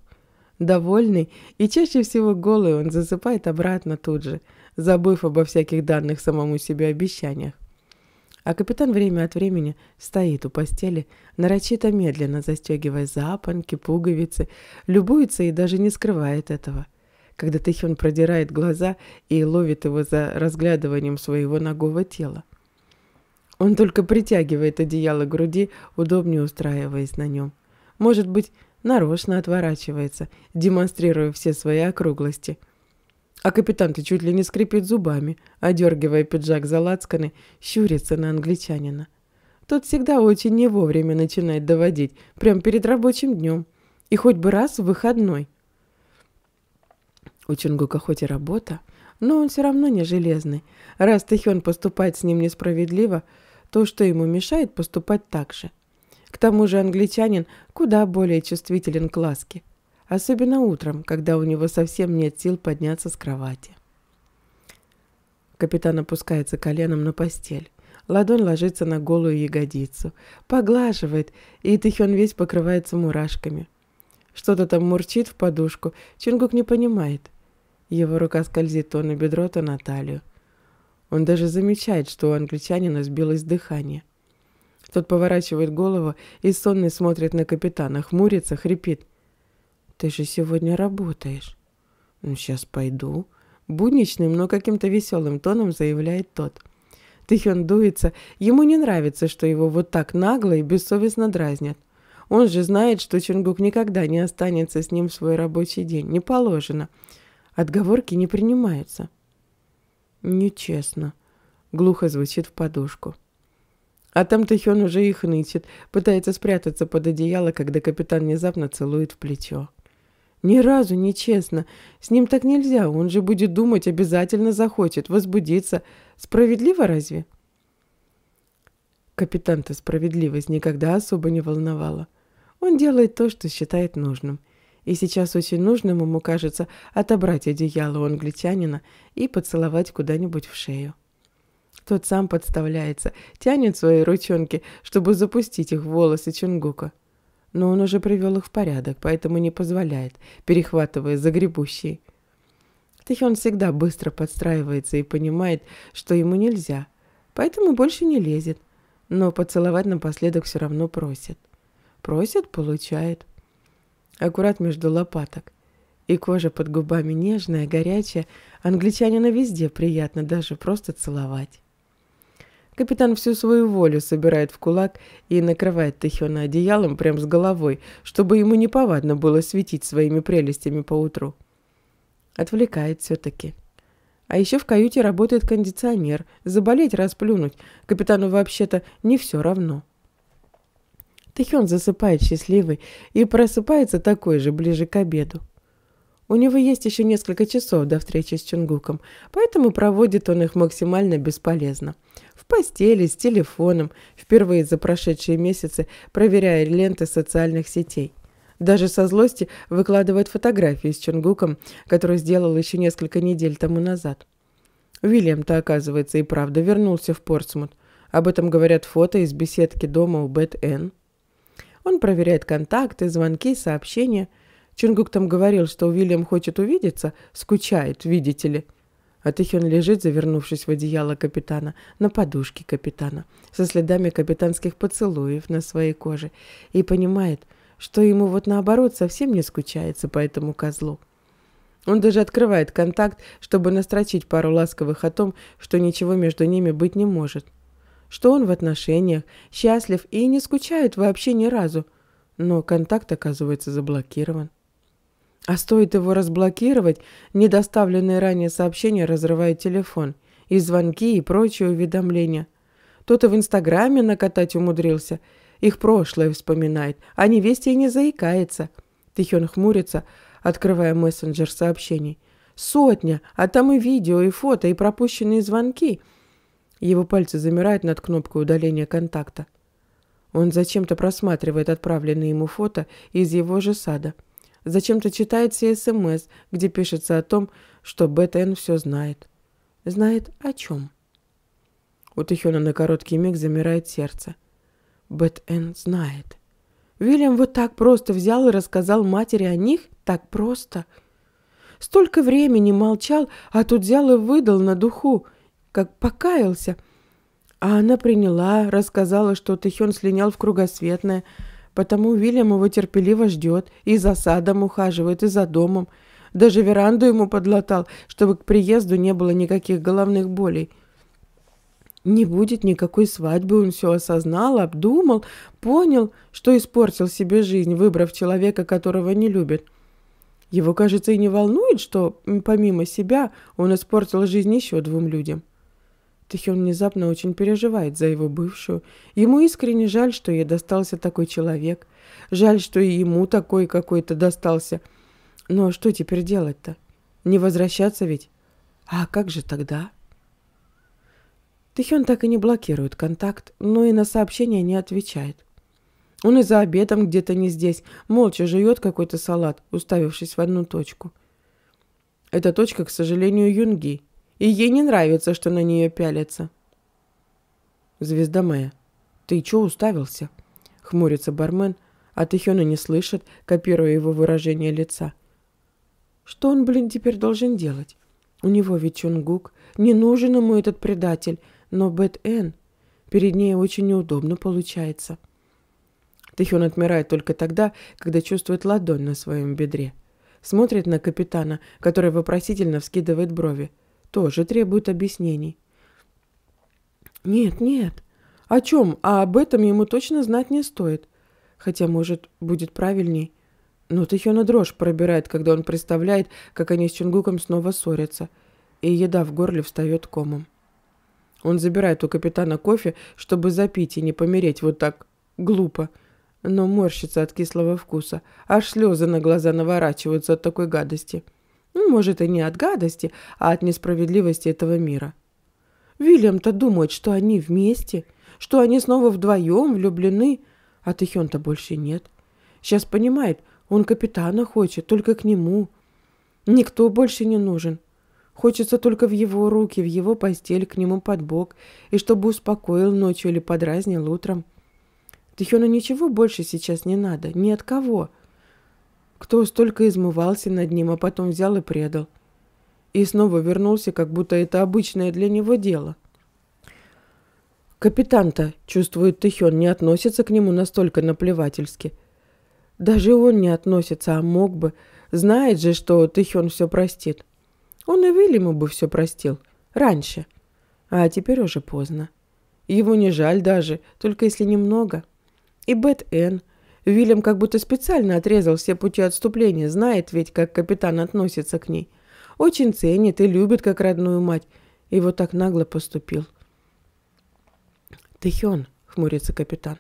Speaker 1: Довольный и чаще всего голый он засыпает обратно тут же, забыв обо всяких данных самому себе обещаниях. А капитан время от времени стоит у постели, нарочито медленно застегивая запонки, пуговицы, любуется и даже не скрывает этого. Когда Тэхён продирает глаза и ловит его за разглядыванием своего ногого тела. Он только притягивает одеяло к груди, удобнее устраиваясь на нем. Может быть, нарочно отворачивается, демонстрируя все свои округлости. А капитан-то чуть ли не скрипит зубами, одергивая пиджак за лацканы, щурится на англичанина. Тот всегда очень не вовремя начинает доводить, прямо перед рабочим днем. И хоть бы раз в выходной. У Чунгука хоть и работа, но он все равно не железный. Раз Тэхён поступает с ним несправедливо, то что ему мешает поступать так же? К тому же англичанин куда более чувствителен к ласке, особенно утром, когда у него совсем нет сил подняться с кровати. Капитан опускается коленом на постель. Ладонь ложится на голую ягодицу, поглаживает, и Тихён весь покрывается мурашками. Что-то там мурчит в подушку, Чингук не понимает. Его рука скользит то на бедро, то на талию. Он даже замечает, что у англичанина сбилось дыхание – тот поворачивает голову и сонный смотрит на капитана, хмурится, хрипит. «Ты же сегодня работаешь». «Ну, сейчас пойду». Будничным, но каким-то веселым тоном заявляет тот. Тихион дуется. Ему не нравится, что его вот так нагло и бессовестно дразнят. Он же знает, что Чингук никогда не останется с ним в свой рабочий день. Не положено. Отговорки не принимаются. «Нечестно», — глухо звучит в подушку. А там Тэхён уже их нычит, пытается спрятаться под одеяло, когда капитан внезапно целует в плечо. Ни разу нечестно, С ним так нельзя, он же будет думать, обязательно захочет, возбудиться. Справедливо разве? Капитан-то справедливость никогда особо не волновала. Он делает то, что считает нужным. И сейчас очень нужным ему кажется отобрать одеяло у англичанина и поцеловать куда-нибудь в шею. Тот сам подставляется, тянет свои ручонки, чтобы запустить их в волосы Чунгука. Но он уже привел их в порядок, поэтому не позволяет, перехватывая загребущие. Тэхён всегда быстро подстраивается и понимает, что ему нельзя, поэтому больше не лезет, но поцеловать напоследок все равно просит. Просит – получает. Аккурат между лопаток. И кожа под губами нежная, горячая, англичанина везде приятно даже просто целовать. Капитан всю свою волю собирает в кулак и накрывает Тэхёна одеялом прямо с головой, чтобы ему неповадно было светить своими прелестями поутру. Отвлекает все-таки. А еще в каюте работает кондиционер. Заболеть, расплюнуть. Капитану вообще-то не все равно. Тэхён засыпает счастливый и просыпается такой же, ближе к обеду. У него есть еще несколько часов до встречи с Чунгуком, поэтому проводит он их максимально бесполезно постели, с телефоном, впервые за прошедшие месяцы проверяя ленты социальных сетей. Даже со злости выкладывает фотографии с Чонгуком, которую сделал еще несколько недель тому назад. Уильям-то, оказывается, и правда вернулся в Портсмут. Об этом говорят фото из беседки дома у Бет-Энн. Он проверяет контакты, звонки, сообщения. Чунгук там говорил, что Уильям хочет увидеться, скучает, видите ли – а Тихин лежит, завернувшись в одеяло капитана, на подушке капитана, со следами капитанских поцелуев на своей коже, и понимает, что ему вот наоборот совсем не скучается по этому козлу. Он даже открывает контакт, чтобы настрочить пару ласковых о том, что ничего между ними быть не может. Что он в отношениях, счастлив и не скучает вообще ни разу. Но контакт оказывается заблокирован. А стоит его разблокировать, недоставленные ранее сообщения разрывают телефон, и звонки, и прочие уведомления. Тот и в Инстаграме накатать умудрился. Их прошлое вспоминает, а невесте и не заикается. Тихен хмурится, открывая мессенджер сообщений. Сотня, а там и видео, и фото, и пропущенные звонки. Его пальцы замирают над кнопкой удаления контакта. Он зачем-то просматривает отправленные ему фото из его же сада – Зачем-то читает все СМС, эм где пишется о том, что БТН все знает. Знает о чем? У Тихёна на короткий миг замирает сердце. БТН знает. Вильям вот так просто взял и рассказал матери о них? Так просто. Столько времени молчал, а тут взял и выдал на духу, как покаялся. А она приняла, рассказала, что Тихён слинял в кругосветное, Потому Уильям его терпеливо ждет, и за садом ухаживает, и за домом. Даже веранду ему подлатал, чтобы к приезду не было никаких головных болей. Не будет никакой свадьбы, он все осознал, обдумал, понял, что испортил себе жизнь, выбрав человека, которого не любит. Его, кажется, и не волнует, что помимо себя он испортил жизнь еще двум людям. Тэхён внезапно очень переживает за его бывшую. Ему искренне жаль, что ей достался такой человек. Жаль, что и ему такой какой-то достался. Но что теперь делать-то? Не возвращаться ведь? А как же тогда? Тэхён так и не блокирует контакт, но и на сообщения не отвечает. Он и за обедом где-то не здесь, молча жует какой-то салат, уставившись в одну точку. Эта точка, к сожалению, Юнги – и ей не нравится, что на нее пялятся. «Звезда моя, ты чё уставился?» — хмурится бармен, а Тэхёна не слышит, копируя его выражение лица. «Что он, блин, теперь должен делать? У него ведь Чунгук, не нужен ему этот предатель, но бэт Энн перед ней очень неудобно получается». Тэхён отмирает только тогда, когда чувствует ладонь на своем бедре. Смотрит на капитана, который вопросительно вскидывает брови — тоже требует объяснений. Нет, нет. О чем? А об этом ему точно знать не стоит. Хотя, может, будет правильней. Но Тэхёна дрожь пробирает, когда он представляет, как они с Чунгуком снова ссорятся. И еда в горле встает комом. Он забирает у капитана кофе, чтобы запить и не помереть вот так глупо. Но морщится от кислого вкуса. Аж слезы на глаза наворачиваются от такой гадости. Ну, может, и не от гадости, а от несправедливости этого мира. Вильям-то думает, что они вместе, что они снова вдвоем влюблены, а Тэхён-то больше нет. Сейчас понимает, он капитана хочет, только к нему. Никто больше не нужен. Хочется только в его руки, в его постель, к нему под бок, и чтобы успокоил ночью или подразнил утром. Тэхёну ничего больше сейчас не надо, ни от кого – кто столько измывался над ним, а потом взял и предал. И снова вернулся, как будто это обычное для него дело. Капитан-то, чувствует Тихен, не относится к нему настолько наплевательски. Даже он не относится, а мог бы. Знает же, что Тихен все простит. Он и Вильяму бы все простил. Раньше. А теперь уже поздно. Его не жаль даже, только если немного. И Бет-Энн, Уильям как будто специально отрезал все пути отступления, знает ведь, как капитан относится к ней. Очень ценит и любит, как родную мать. И вот так нагло поступил. «Тэхён», — хмурится капитан.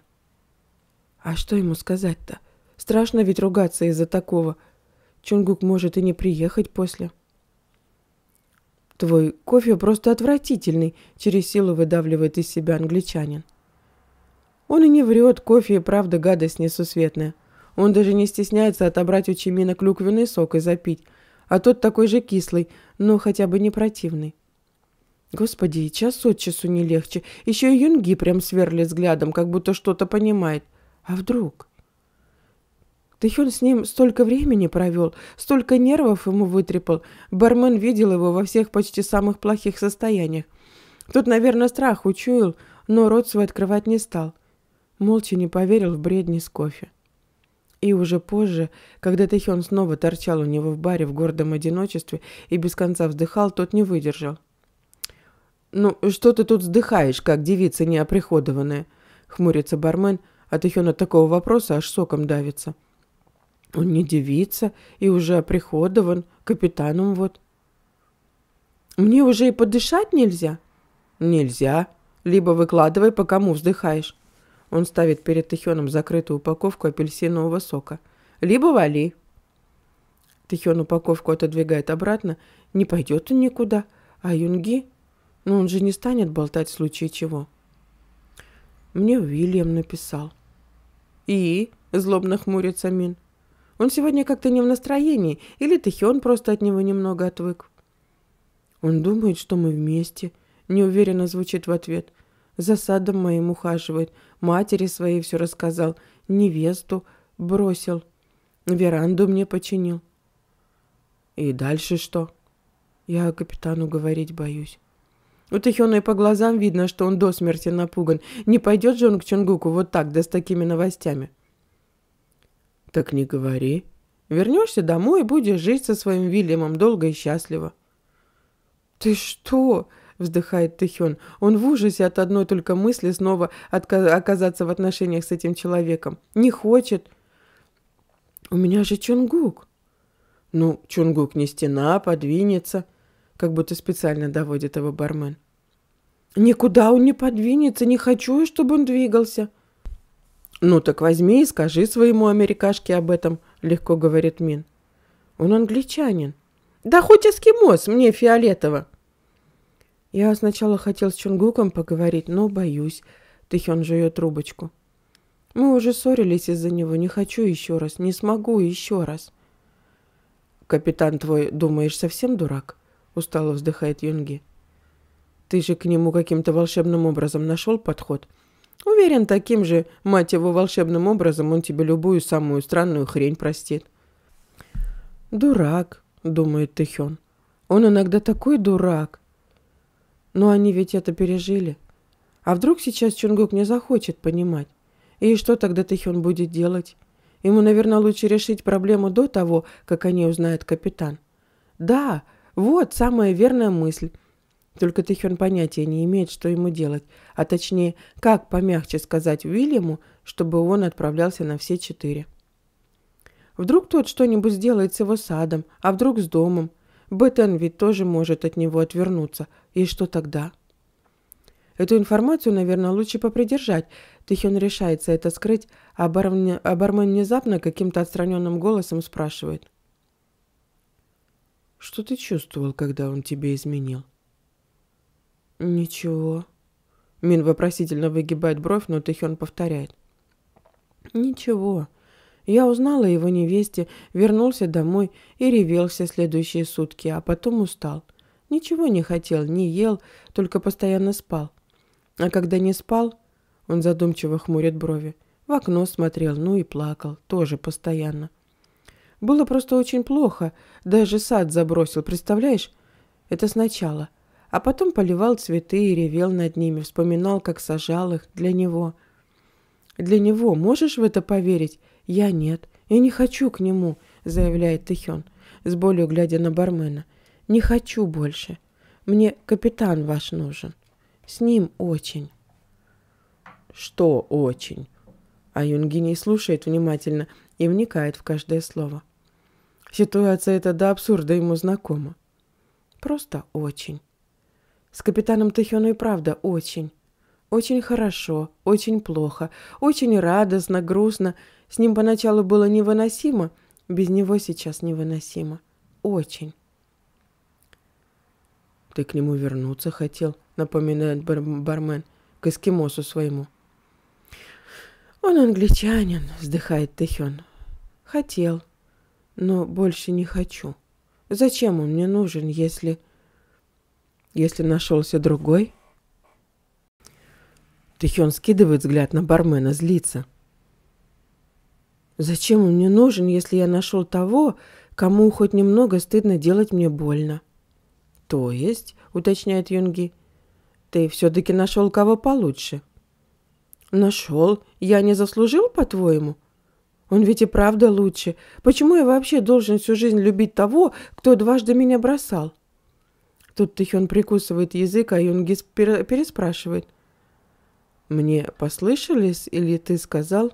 Speaker 1: «А что ему сказать-то? Страшно ведь ругаться из-за такого. Чунгук может и не приехать после». «Твой кофе просто отвратительный», — через силу выдавливает из себя англичанин. Он и не врет, кофе и правда гадость несусветная. Он даже не стесняется отобрать у Чимина клюквенный сок и запить, а тот такой же кислый, но хотя бы не противный. Господи, и час от часу не легче. Еще и Юнги прям сверлит взглядом, как будто что-то понимает. А вдруг? Тэхён с ним столько времени провел, столько нервов ему вытрепал. Бармен видел его во всех почти самых плохих состояниях. Тут, наверное, страх учуял, но рот свой открывать не стал. — молча не поверил в бредни с кофе. И уже позже, когда Тэхён снова торчал у него в баре в гордом одиночестве и без конца вздыхал, тот не выдержал. «Ну, что ты тут вздыхаешь, как девица неоприходованная?» — хмурится бармен, а Тэхён от такого вопроса аж соком давится. «Он не девица и уже оприходован, капитаном вот». «Мне уже и подышать нельзя?» «Нельзя. Либо выкладывай, по кому вздыхаешь». Он ставит перед Тихионом закрытую упаковку апельсинового сока. «Либо вали». Тихион упаковку отодвигает обратно. «Не пойдет он никуда. А Юнги? Ну, он же не станет болтать в случае чего». Мне Уильям написал. «И?» – злобно хмурится Мин. «Он сегодня как-то не в настроении, или Тихион просто от него немного отвык?» «Он думает, что мы вместе», – неуверенно звучит в ответ. За садом моим ухаживает. Матери своей все рассказал. Невесту бросил. Веранду мне починил. И дальше что? Я капитану говорить боюсь. У Тэхёна и по глазам видно, что он до смерти напуган. Не пойдет же он к Чонгуку вот так, да с такими новостями. Так не говори. Вернешься домой и будешь жить со своим Вильямом долго и счастливо. Ты что? вздыхает Тэхён. Он в ужасе от одной только мысли снова оказаться в отношениях с этим человеком. Не хочет. У меня же Чунгук. Ну, Чунгук не стена, а подвинется. Как будто специально доводит его бармен. Никуда он не подвинется, не хочу, чтобы он двигался. Ну так возьми и скажи своему америкашке об этом, легко говорит Мин. Он англичанин. Да хоть эскимос, мне фиолетово. Я сначала хотел с Чунгуком поговорить, но боюсь. Тэхён жует трубочку. Мы уже ссорились из-за него. Не хочу еще раз. Не смогу еще раз. Капитан твой, думаешь, совсем дурак? Устало вздыхает Юнги. Ты же к нему каким-то волшебным образом нашел подход. Уверен, таким же, мать его, волшебным образом он тебе любую самую странную хрень простит. Дурак, думает Тэхён. Он иногда такой дурак. Но они ведь это пережили. А вдруг сейчас Чунгук не захочет понимать? И что тогда Тэхён будет делать? Ему, наверное, лучше решить проблему до того, как они узнают капитан. Да, вот самая верная мысль. Только Тэхён понятия не имеет, что ему делать, а точнее, как помягче сказать Уильяму, чтобы он отправлялся на все четыре. Вдруг тот что-нибудь сделает с его садом, а вдруг с домом, Бетен ведь тоже может от него отвернуться. И что тогда? Эту информацию, наверное, лучше попридержать. Тихен решается это скрыть, а, бармен, а бармен внезапно каким-то отстраненным голосом спрашивает. «Что ты чувствовал, когда он тебе изменил?» «Ничего». Мин вопросительно выгибает бровь, но Тихен повторяет. «Ничего». Я узнала его невесте, вернулся домой и ревел все следующие сутки, а потом устал. Ничего не хотел, не ел, только постоянно спал. А когда не спал, он задумчиво хмурит брови, в окно смотрел, ну и плакал, тоже постоянно. Было просто очень плохо, даже сад забросил, представляешь? Это сначала. А потом поливал цветы и ревел над ними, вспоминал, как сажал их для него. Для него, можешь в это поверить? «Я нет. Я не хочу к нему», — заявляет Тэхён, с болью глядя на бармена. «Не хочу больше. Мне капитан ваш нужен. С ним очень». «Что очень?» А Юнгини слушает внимательно и вникает в каждое слово. Ситуация эта до абсурда ему знакома. Просто очень. С капитаном Тэхёну и правда очень. Очень хорошо, очень плохо, очень радостно, грустно — с ним поначалу было невыносимо, без него сейчас невыносимо. Очень. «Ты к нему вернуться хотел», — напоминает бар бармен, — «к эскимосу своему». «Он англичанин», — вздыхает Тэхён. «Хотел, но больше не хочу. Зачем он мне нужен, если... если нашелся другой?» Тэхён скидывает взгляд на бармена, злится. Зачем он мне нужен, если я нашел того, кому хоть немного стыдно делать мне больно? То есть, уточняет Юнги, ты все-таки нашел кого получше? Нашел. Я не заслужил, по-твоему? Он ведь и правда лучше. Почему я вообще должен всю жизнь любить того, кто дважды меня бросал? Тут Тихон прикусывает язык, а Юнги переспрашивает. «Мне послышались или ты сказал?»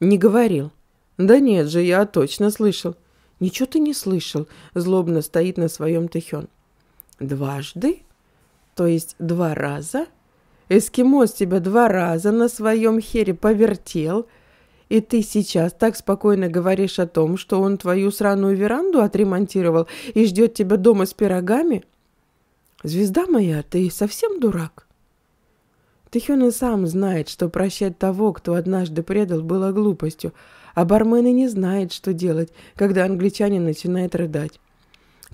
Speaker 1: «Не говорил. «Да нет же, я точно слышал». «Ничего ты не слышал», — злобно стоит на своем Тэхён. «Дважды? То есть два раза? Эскимос тебя два раза на своем хере повертел, и ты сейчас так спокойно говоришь о том, что он твою сраную веранду отремонтировал и ждет тебя дома с пирогами? Звезда моя, ты совсем дурак?» Тэхён и сам знает, что прощать того, кто однажды предал, было глупостью, — а бармен и не знает, что делать, когда англичанин начинает рыдать.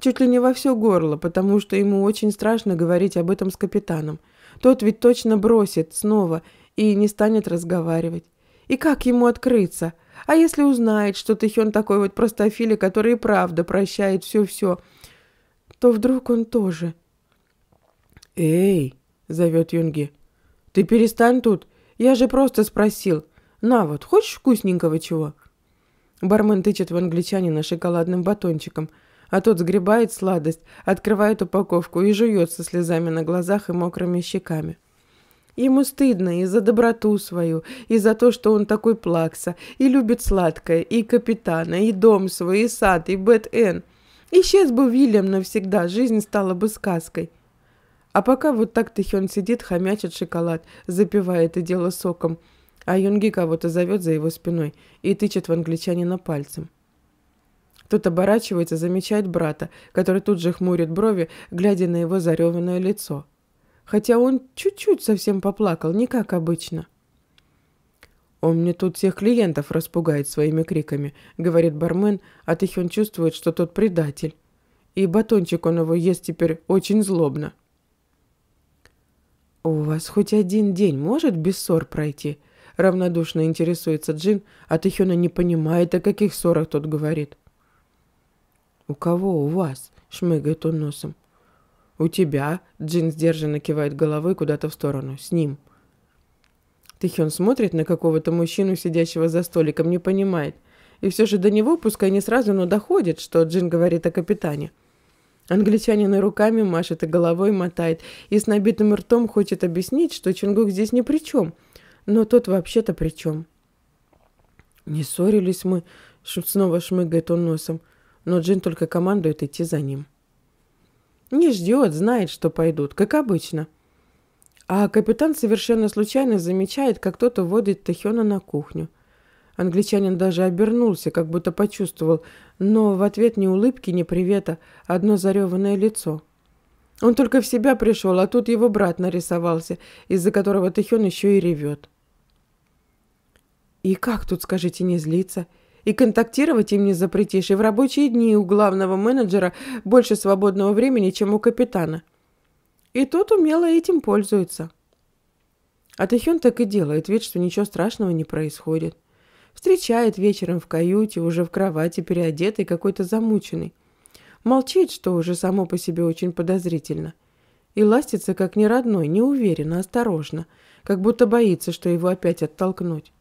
Speaker 1: Чуть ли не во все горло, потому что ему очень страшно говорить об этом с капитаном. Тот ведь точно бросит снова и не станет разговаривать. И как ему открыться? А если узнает, что Тэхён такой вот простофиле, который и правда прощает все-все, то вдруг он тоже... «Эй!» — зовет Юнги. «Ты перестань тут! Я же просто спросил!» «На вот, хочешь вкусненького чего?» Бармен тычет в англичанина шоколадным батончиком, а тот сгребает сладость, открывает упаковку и жует со слезами на глазах и мокрыми щеками. Ему стыдно и за доброту свою, и за то, что он такой плакса, и любит сладкое, и капитана, и дом свой, и сад, и Бет энн Исчез бы Вильям навсегда, жизнь стала бы сказкой. А пока вот так Тихён сидит, хомячит шоколад, запивает это дело соком – а Юнги кого-то зовет за его спиной и тычет в англичанина пальцем. Тот оборачивается, замечает брата, который тут же хмурит брови, глядя на его зареванное лицо. Хотя он чуть-чуть совсем поплакал, не как обычно. «Он мне тут всех клиентов распугает своими криками», — говорит бармен, а Тихен чувствует, что тот предатель. И батончик он его ест теперь очень злобно. «У вас хоть один день может без ссор пройти?» Равнодушно интересуется Джин, а Тэхёна не понимает, о каких ссорах тот говорит. «У кого у вас?» – шмыгает он носом. «У тебя?» – Джин сдержанно кивает головой куда-то в сторону. «С ним». Тэхён смотрит на какого-то мужчину, сидящего за столиком, не понимает. И все же до него, пускай не сразу, но доходит, что Джин говорит о капитане. Англичанин и руками машет, и головой мотает, и с набитым ртом хочет объяснить, что Чингук здесь ни при чем – но тут вообще-то при чем? Не ссорились мы, снова шмыгает он носом, но Джин только командует идти за ним. Не ждет, знает, что пойдут, как обычно. А капитан совершенно случайно замечает, как кто-то водит Тахёна на кухню. Англичанин даже обернулся, как будто почувствовал, но в ответ ни улыбки, ни привета, одно зареванное лицо. Он только в себя пришел, а тут его брат нарисовался, из-за которого Тахён еще и ревет. И как тут, скажите, не злиться? И контактировать им не запретишь, и в рабочие дни у главного менеджера больше свободного времени, чем у капитана. И тот умело этим пользуется. А Тахён так и делает вид, что ничего страшного не происходит. Встречает вечером в каюте, уже в кровати, переодетый, какой-то замученный. Молчит, что уже само по себе очень подозрительно. И ластится, как неродной, неуверенно, осторожно, как будто боится, что его опять оттолкнуть.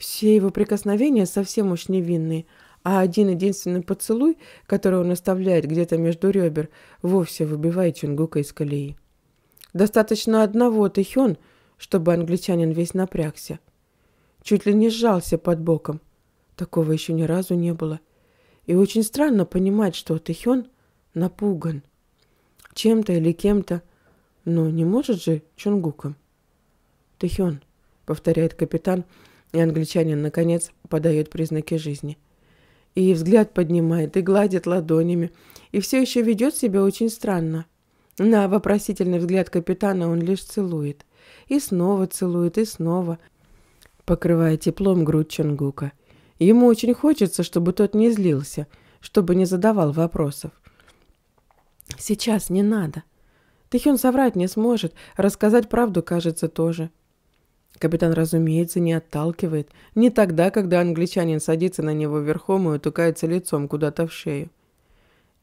Speaker 1: Все его прикосновения совсем уж невинные, а один единственный поцелуй, который он оставляет где-то между ребер, вовсе выбивает Чунгука из колеи. Достаточно одного Тэхён, чтобы англичанин весь напрягся. Чуть ли не сжался под боком. Такого еще ни разу не было. И очень странно понимать, что Тэхён напуган. Чем-то или кем-то, но не может же Чунгуком. «Тэхён», — повторяет капитан, — и англичанин, наконец, подает признаки жизни. И взгляд поднимает, и гладит ладонями, и все еще ведет себя очень странно. На вопросительный взгляд капитана он лишь целует. И снова целует, и снова, покрывая теплом грудь Чонгука. Ему очень хочется, чтобы тот не злился, чтобы не задавал вопросов. «Сейчас не надо. Тэхён соврать не сможет, рассказать правду, кажется, тоже. Капитан, разумеется, не отталкивает. Не тогда, когда англичанин садится на него верхом и утукается лицом куда-то в шею.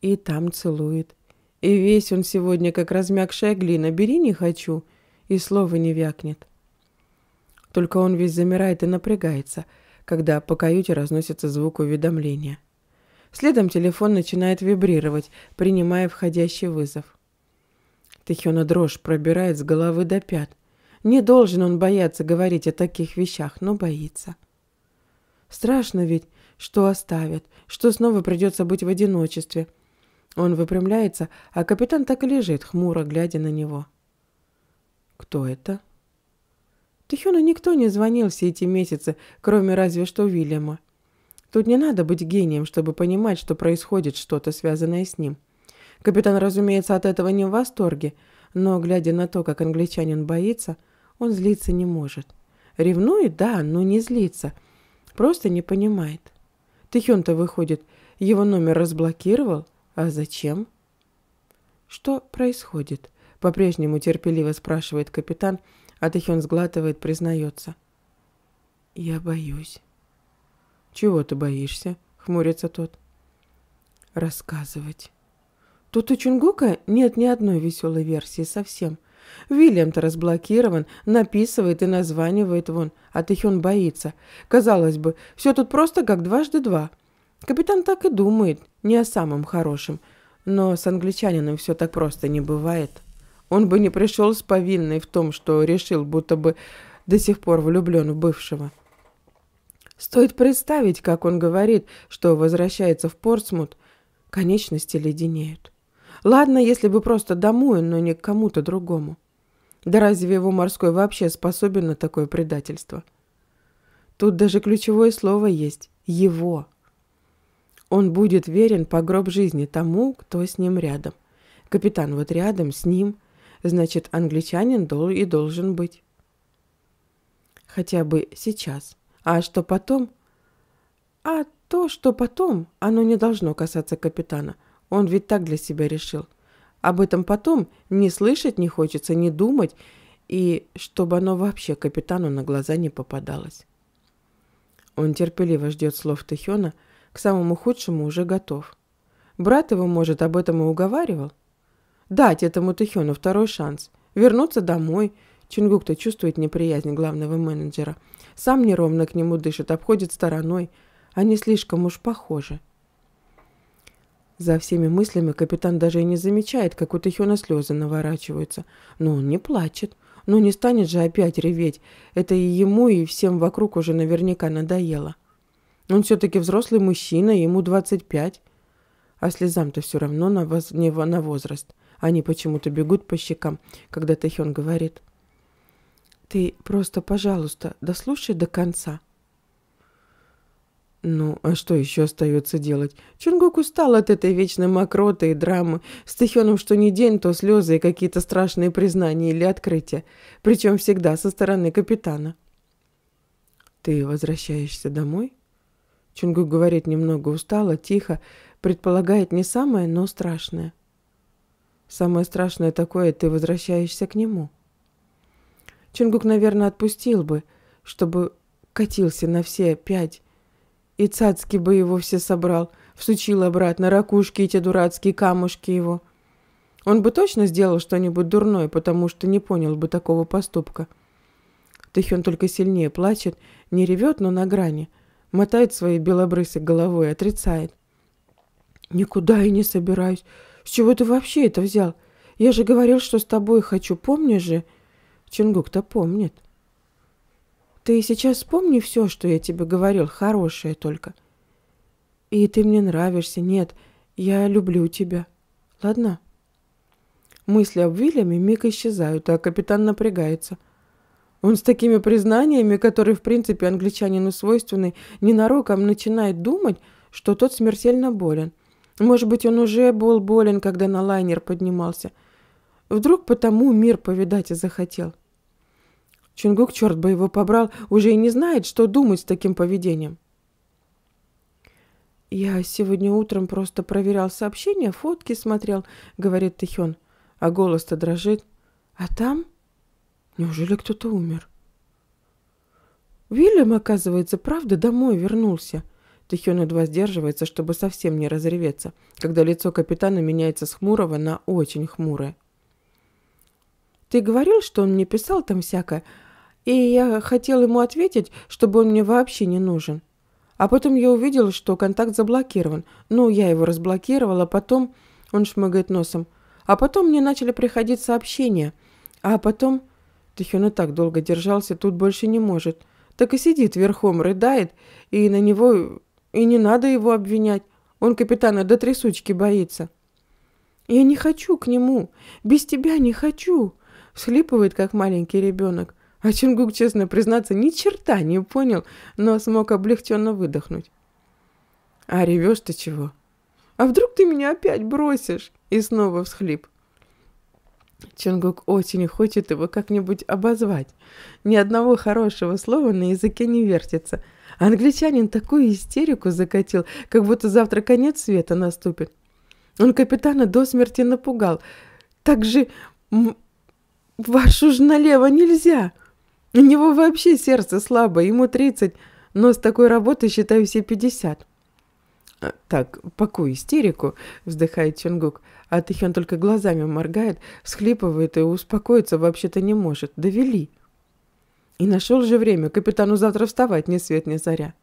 Speaker 1: И там целует. И весь он сегодня, как размягшая глина, бери не хочу, и слова не вякнет. Только он весь замирает и напрягается, когда по каюте разносится звук уведомления. Следом телефон начинает вибрировать, принимая входящий вызов. Тихона дрожь пробирает с головы до пят – не должен он бояться говорить о таких вещах, но боится. Страшно ведь, что оставят, что снова придется быть в одиночестве. Он выпрямляется, а капитан так и лежит, хмуро глядя на него. «Кто это?» Тихону никто не звонил все эти месяцы, кроме разве что Вильяма. Тут не надо быть гением, чтобы понимать, что происходит что-то, связанное с ним. Капитан, разумеется, от этого не в восторге, но, глядя на то, как англичанин боится, он злиться не может. Ревнует, да, но не злится. Просто не понимает. Тэхён-то, выходит, его номер разблокировал? А зачем? Что происходит? По-прежнему терпеливо спрашивает капитан, а Тэхён сглатывает, признается. Я боюсь. Чего ты боишься? Хмурится тот. Рассказывать. Тут у Чунгука нет ни одной веселой версии совсем. Вильям-то разблокирован, написывает и названивает вон, а Тихен боится. Казалось бы, все тут просто как дважды два. Капитан так и думает, не о самом хорошем. Но с англичанином все так просто не бывает. Он бы не пришел с повинной в том, что решил, будто бы до сих пор влюблен в бывшего. Стоит представить, как он говорит, что возвращается в Портсмут, конечности леденеют. Ладно, если бы просто домой, но не к кому-то другому. Да разве его морской вообще способен на такое предательство? Тут даже ключевое слово есть «его». Он будет верен по гроб жизни тому, кто с ним рядом. Капитан вот рядом, с ним. Значит, англичанин дол и должен быть. Хотя бы сейчас. А что потом? А то, что потом, оно не должно касаться капитана – он ведь так для себя решил. Об этом потом не слышать не хочется, не думать, и чтобы оно вообще капитану на глаза не попадалось. Он терпеливо ждет слов Тихона, к самому худшему уже готов. Брат его, может, об этом и уговаривал? Дать этому Тихону второй шанс. Вернуться домой. Чингук-то чувствует неприязнь главного менеджера. Сам неровно к нему дышит, обходит стороной. Они слишком уж похожи. За всеми мыслями капитан даже и не замечает, как у Тихёна слезы наворачиваются. Но он не плачет. но не станет же опять реветь. Это и ему, и всем вокруг уже наверняка надоело. Он все-таки взрослый мужчина, ему 25. А слезам-то все равно на, воз... не во на возраст. Они почему-то бегут по щекам, когда Тэхён говорит. «Ты просто, пожалуйста, дослушай до конца. Ну, а что еще остается делать? Чунгук устал от этой вечной мокроты и драмы, с Тихёном что ни день, то слезы и какие-то страшные признания или открытия, причем всегда со стороны капитана. «Ты возвращаешься домой?» Чунгук говорит немного устало, тихо, предполагает не самое, но страшное. «Самое страшное такое, ты возвращаешься к нему». Чунгук, наверное, отпустил бы, чтобы катился на все пять, и цацки бы его все собрал, всучил обратно ракушки эти дурацкие камушки его. Он бы точно сделал что-нибудь дурное, потому что не понял бы такого поступка. Тэхён только сильнее плачет, не ревет, но на грани. Мотает свои белобрысы головой, отрицает. «Никуда я не собираюсь. С чего ты вообще это взял? Я же говорил, что с тобой хочу, помнишь же?» Чингук-то помнит. Ты сейчас вспомни все, что я тебе говорил, хорошее только. И ты мне нравишься, нет, я люблю тебя. Ладно? Мысли об Вильяме миг исчезают, а капитан напрягается. Он с такими признаниями, которые, в принципе, англичанину свойственны, ненароком начинает думать, что тот смертельно болен. Может быть, он уже был болен, когда на лайнер поднимался. Вдруг потому мир повидать и захотел. — Чунгук, черт бы его побрал, уже и не знает, что думать с таким поведением. «Я сегодня утром просто проверял сообщения, фотки смотрел», — говорит Тихён. А голос-то дрожит. «А там? Неужели кто-то умер?» Вильям, оказывается, правда домой вернулся. Тихён едва сдерживается, чтобы совсем не разреветься, когда лицо капитана меняется с хмурого на очень хмурое. «Ты говорил, что он мне писал там всякое, и я хотел ему ответить, чтобы он мне вообще не нужен. А потом я увидел, что контакт заблокирован. Ну, я его разблокировала, потом... Он шмыгает носом. А потом мне начали приходить сообщения. А потом... Тихюна так долго держался, тут больше не может. Так и сидит верхом, рыдает, и на него... И не надо его обвинять. Он капитана до трясучки боится. «Я не хочу к нему! Без тебя не хочу!» Всхлипывает, как маленький ребенок. А Чунгук, честно признаться, ни черта не понял, но смог облегченно выдохнуть. «А ревешь ты чего? А вдруг ты меня опять бросишь?» И снова всхлип. Чунгук очень хочет его как-нибудь обозвать. Ни одного хорошего слова на языке не вертится. Англичанин такую истерику закатил, как будто завтра конец света наступит. Он капитана до смерти напугал. Так же... Вашу ж налево нельзя!» У него вообще сердце слабо, ему 30, но с такой работой считаю, все 50. А, «Так, пакуй истерику», — вздыхает Чонгук. А Тэхён только глазами моргает, всхлипывает и успокоиться вообще-то не может. Довели. И нашел же время. Капитану завтра вставать ни свет ни заря.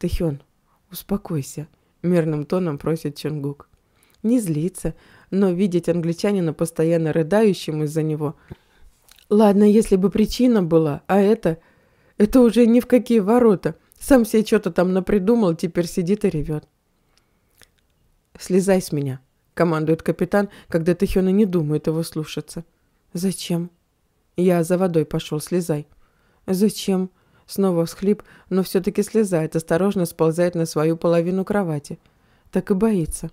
Speaker 1: «Тэхён, успокойся», — мирным тоном просит Чонгук. Не злится, но видеть англичанина постоянно рыдающим из-за него — Ладно, если бы причина была, а это... Это уже ни в какие ворота. Сам себе что-то там напридумал, теперь сидит и ревет. «Слезай с меня», — командует капитан, когда Тахёна не думает его слушаться. «Зачем?» «Я за водой пошел, слезай». «Зачем?» Снова всхлип, но все-таки слезает, осторожно сползает на свою половину кровати. Так и боится.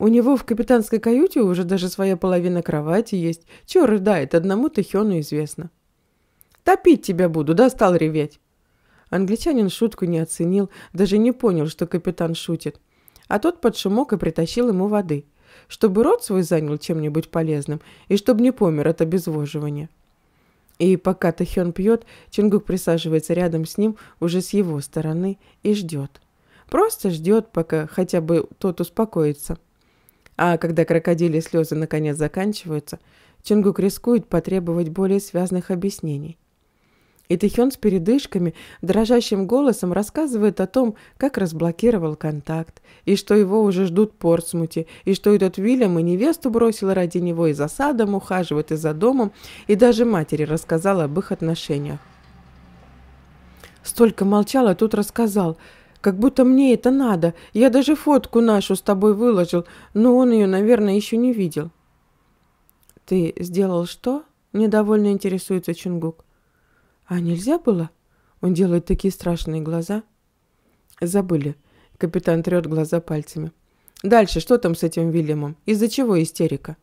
Speaker 1: У него в капитанской каюте уже даже своя половина кровати есть. Чё рыдает, одному-то Хёну известно. «Топить тебя буду, достал реветь!» Англичанин шутку не оценил, даже не понял, что капитан шутит. А тот под шумок и притащил ему воды, чтобы рот свой занял чем-нибудь полезным и чтобы не помер от обезвоживания. И пока Тахён пьет, Чингук присаживается рядом с ним уже с его стороны и ждет. Просто ждет, пока хотя бы тот успокоится. А когда крокодили слезы наконец заканчиваются, Чингук рискует потребовать более связных объяснений. И Тихён с передышками, дрожащим голосом рассказывает о том, как разблокировал контакт, и что его уже ждут Портсмути, и что этот Вильям и невесту бросил ради него, и за садом ухаживает, и за домом, и даже матери рассказал об их отношениях. Столько молчал, а тут рассказал – как будто мне это надо. Я даже фотку нашу с тобой выложил, но он ее, наверное, еще не видел». «Ты сделал что?» – недовольно интересуется Чунгук. «А нельзя было?» – он делает такие страшные глаза. «Забыли». Капитан трет глаза пальцами. «Дальше что там с этим Вильямом? Из-за чего истерика?»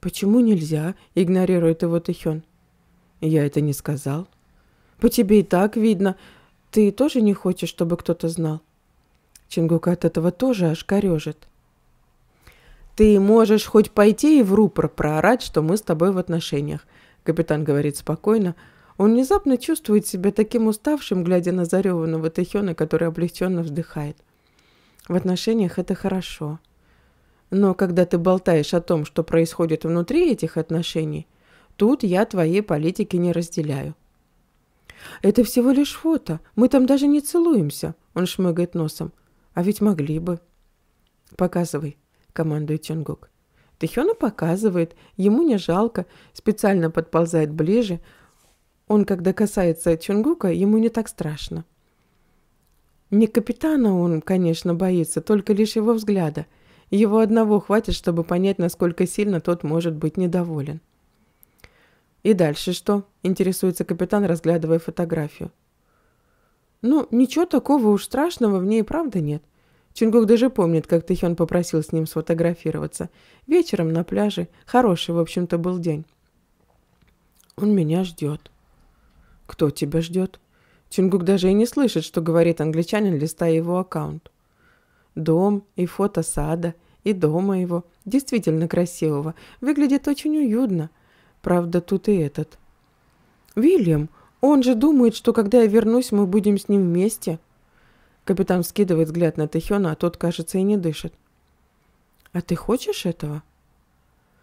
Speaker 1: «Почему нельзя?» – игнорирует его Тихён. «Я это не сказал». «По тебе и так видно. Ты тоже не хочешь, чтобы кто-то знал? Чингука от этого тоже аж корежит. Ты можешь хоть пойти и в рупор проорать, что мы с тобой в отношениях. Капитан говорит спокойно. Он внезапно чувствует себя таким уставшим, глядя на зареванного Тэхёна, который облегченно вздыхает. В отношениях это хорошо. Но когда ты болтаешь о том, что происходит внутри этих отношений, тут я твоей политики не разделяю. «Это всего лишь фото. Мы там даже не целуемся», — он шмыгает носом. «А ведь могли бы». «Показывай», — командует Чонгук. Тэхёна показывает, ему не жалко, специально подползает ближе. Он, когда касается Чонгука, ему не так страшно. Не капитана он, конечно, боится, только лишь его взгляда. Его одного хватит, чтобы понять, насколько сильно тот может быть недоволен. «И дальше что?» – интересуется капитан, разглядывая фотографию. «Ну, ничего такого уж страшного в ней правда нет. Чингук даже помнит, как Тэхён попросил с ним сфотографироваться. Вечером на пляже. Хороший, в общем-то, был день. Он меня ждет. Кто тебя ждет? Чингук даже и не слышит, что говорит англичанин, листая его аккаунт. Дом и фото сада, и дома его, действительно красивого, выглядит очень уютно – Правда, тут и этот. «Вильям, он же думает, что когда я вернусь, мы будем с ним вместе». Капитан скидывает взгляд на Тэхёна, а тот, кажется, и не дышит. «А ты хочешь этого?»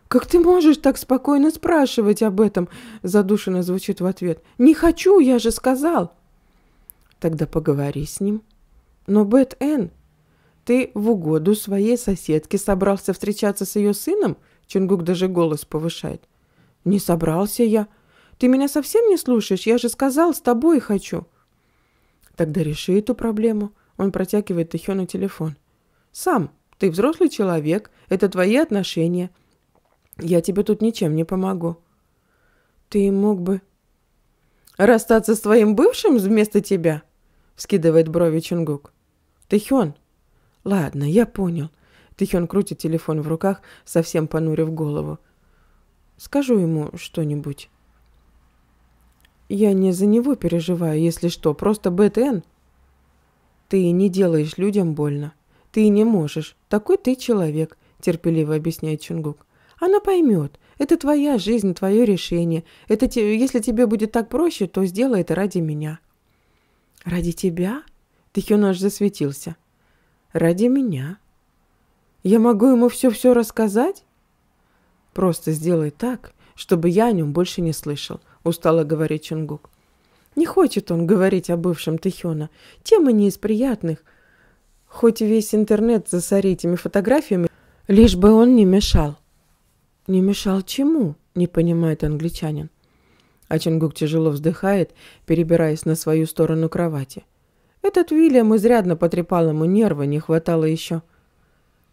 Speaker 1: «Как ты можешь так спокойно спрашивать об этом?» Задушенно звучит в ответ. «Не хочу, я же сказал!» «Тогда поговори с ним». «Но, Бет Энн, ты в угоду своей соседке собрался встречаться с ее сыном?» Чунгук даже голос повышает. «Не собрался я. Ты меня совсем не слушаешь? Я же сказал, с тобой хочу». «Тогда реши эту проблему». Он протягивает Тэхёну телефон. «Сам. Ты взрослый человек. Это твои отношения. Я тебе тут ничем не помогу». «Ты мог бы...» «Расстаться с твоим бывшим вместо тебя?» Вскидывает брови Чунгук. «Тэхён». «Ладно, я понял». Тэхён крутит телефон в руках, совсем понурив голову. Скажу ему что-нибудь. Я не за него переживаю, если что, просто БТН. Ты не делаешь людям больно. Ты не можешь. Такой ты человек, терпеливо объясняет Чунгук. Она поймет. Это твоя жизнь, твое решение. Это те, если тебе будет так проще, то сделай это ради меня. Ради тебя? Тихён аж засветился. Ради меня. Я могу ему все-все рассказать? «Просто сделай так, чтобы я о нем больше не слышал», – устало говорит Чунгук. Не хочет он говорить о бывшем Тэхёна. Тема не из приятных. Хоть весь интернет засори этими фотографиями, лишь бы он не мешал. «Не мешал чему?» – не понимает англичанин. А Чунгук тяжело вздыхает, перебираясь на свою сторону кровати. Этот Вильям изрядно потрепал ему нервы, не хватало еще.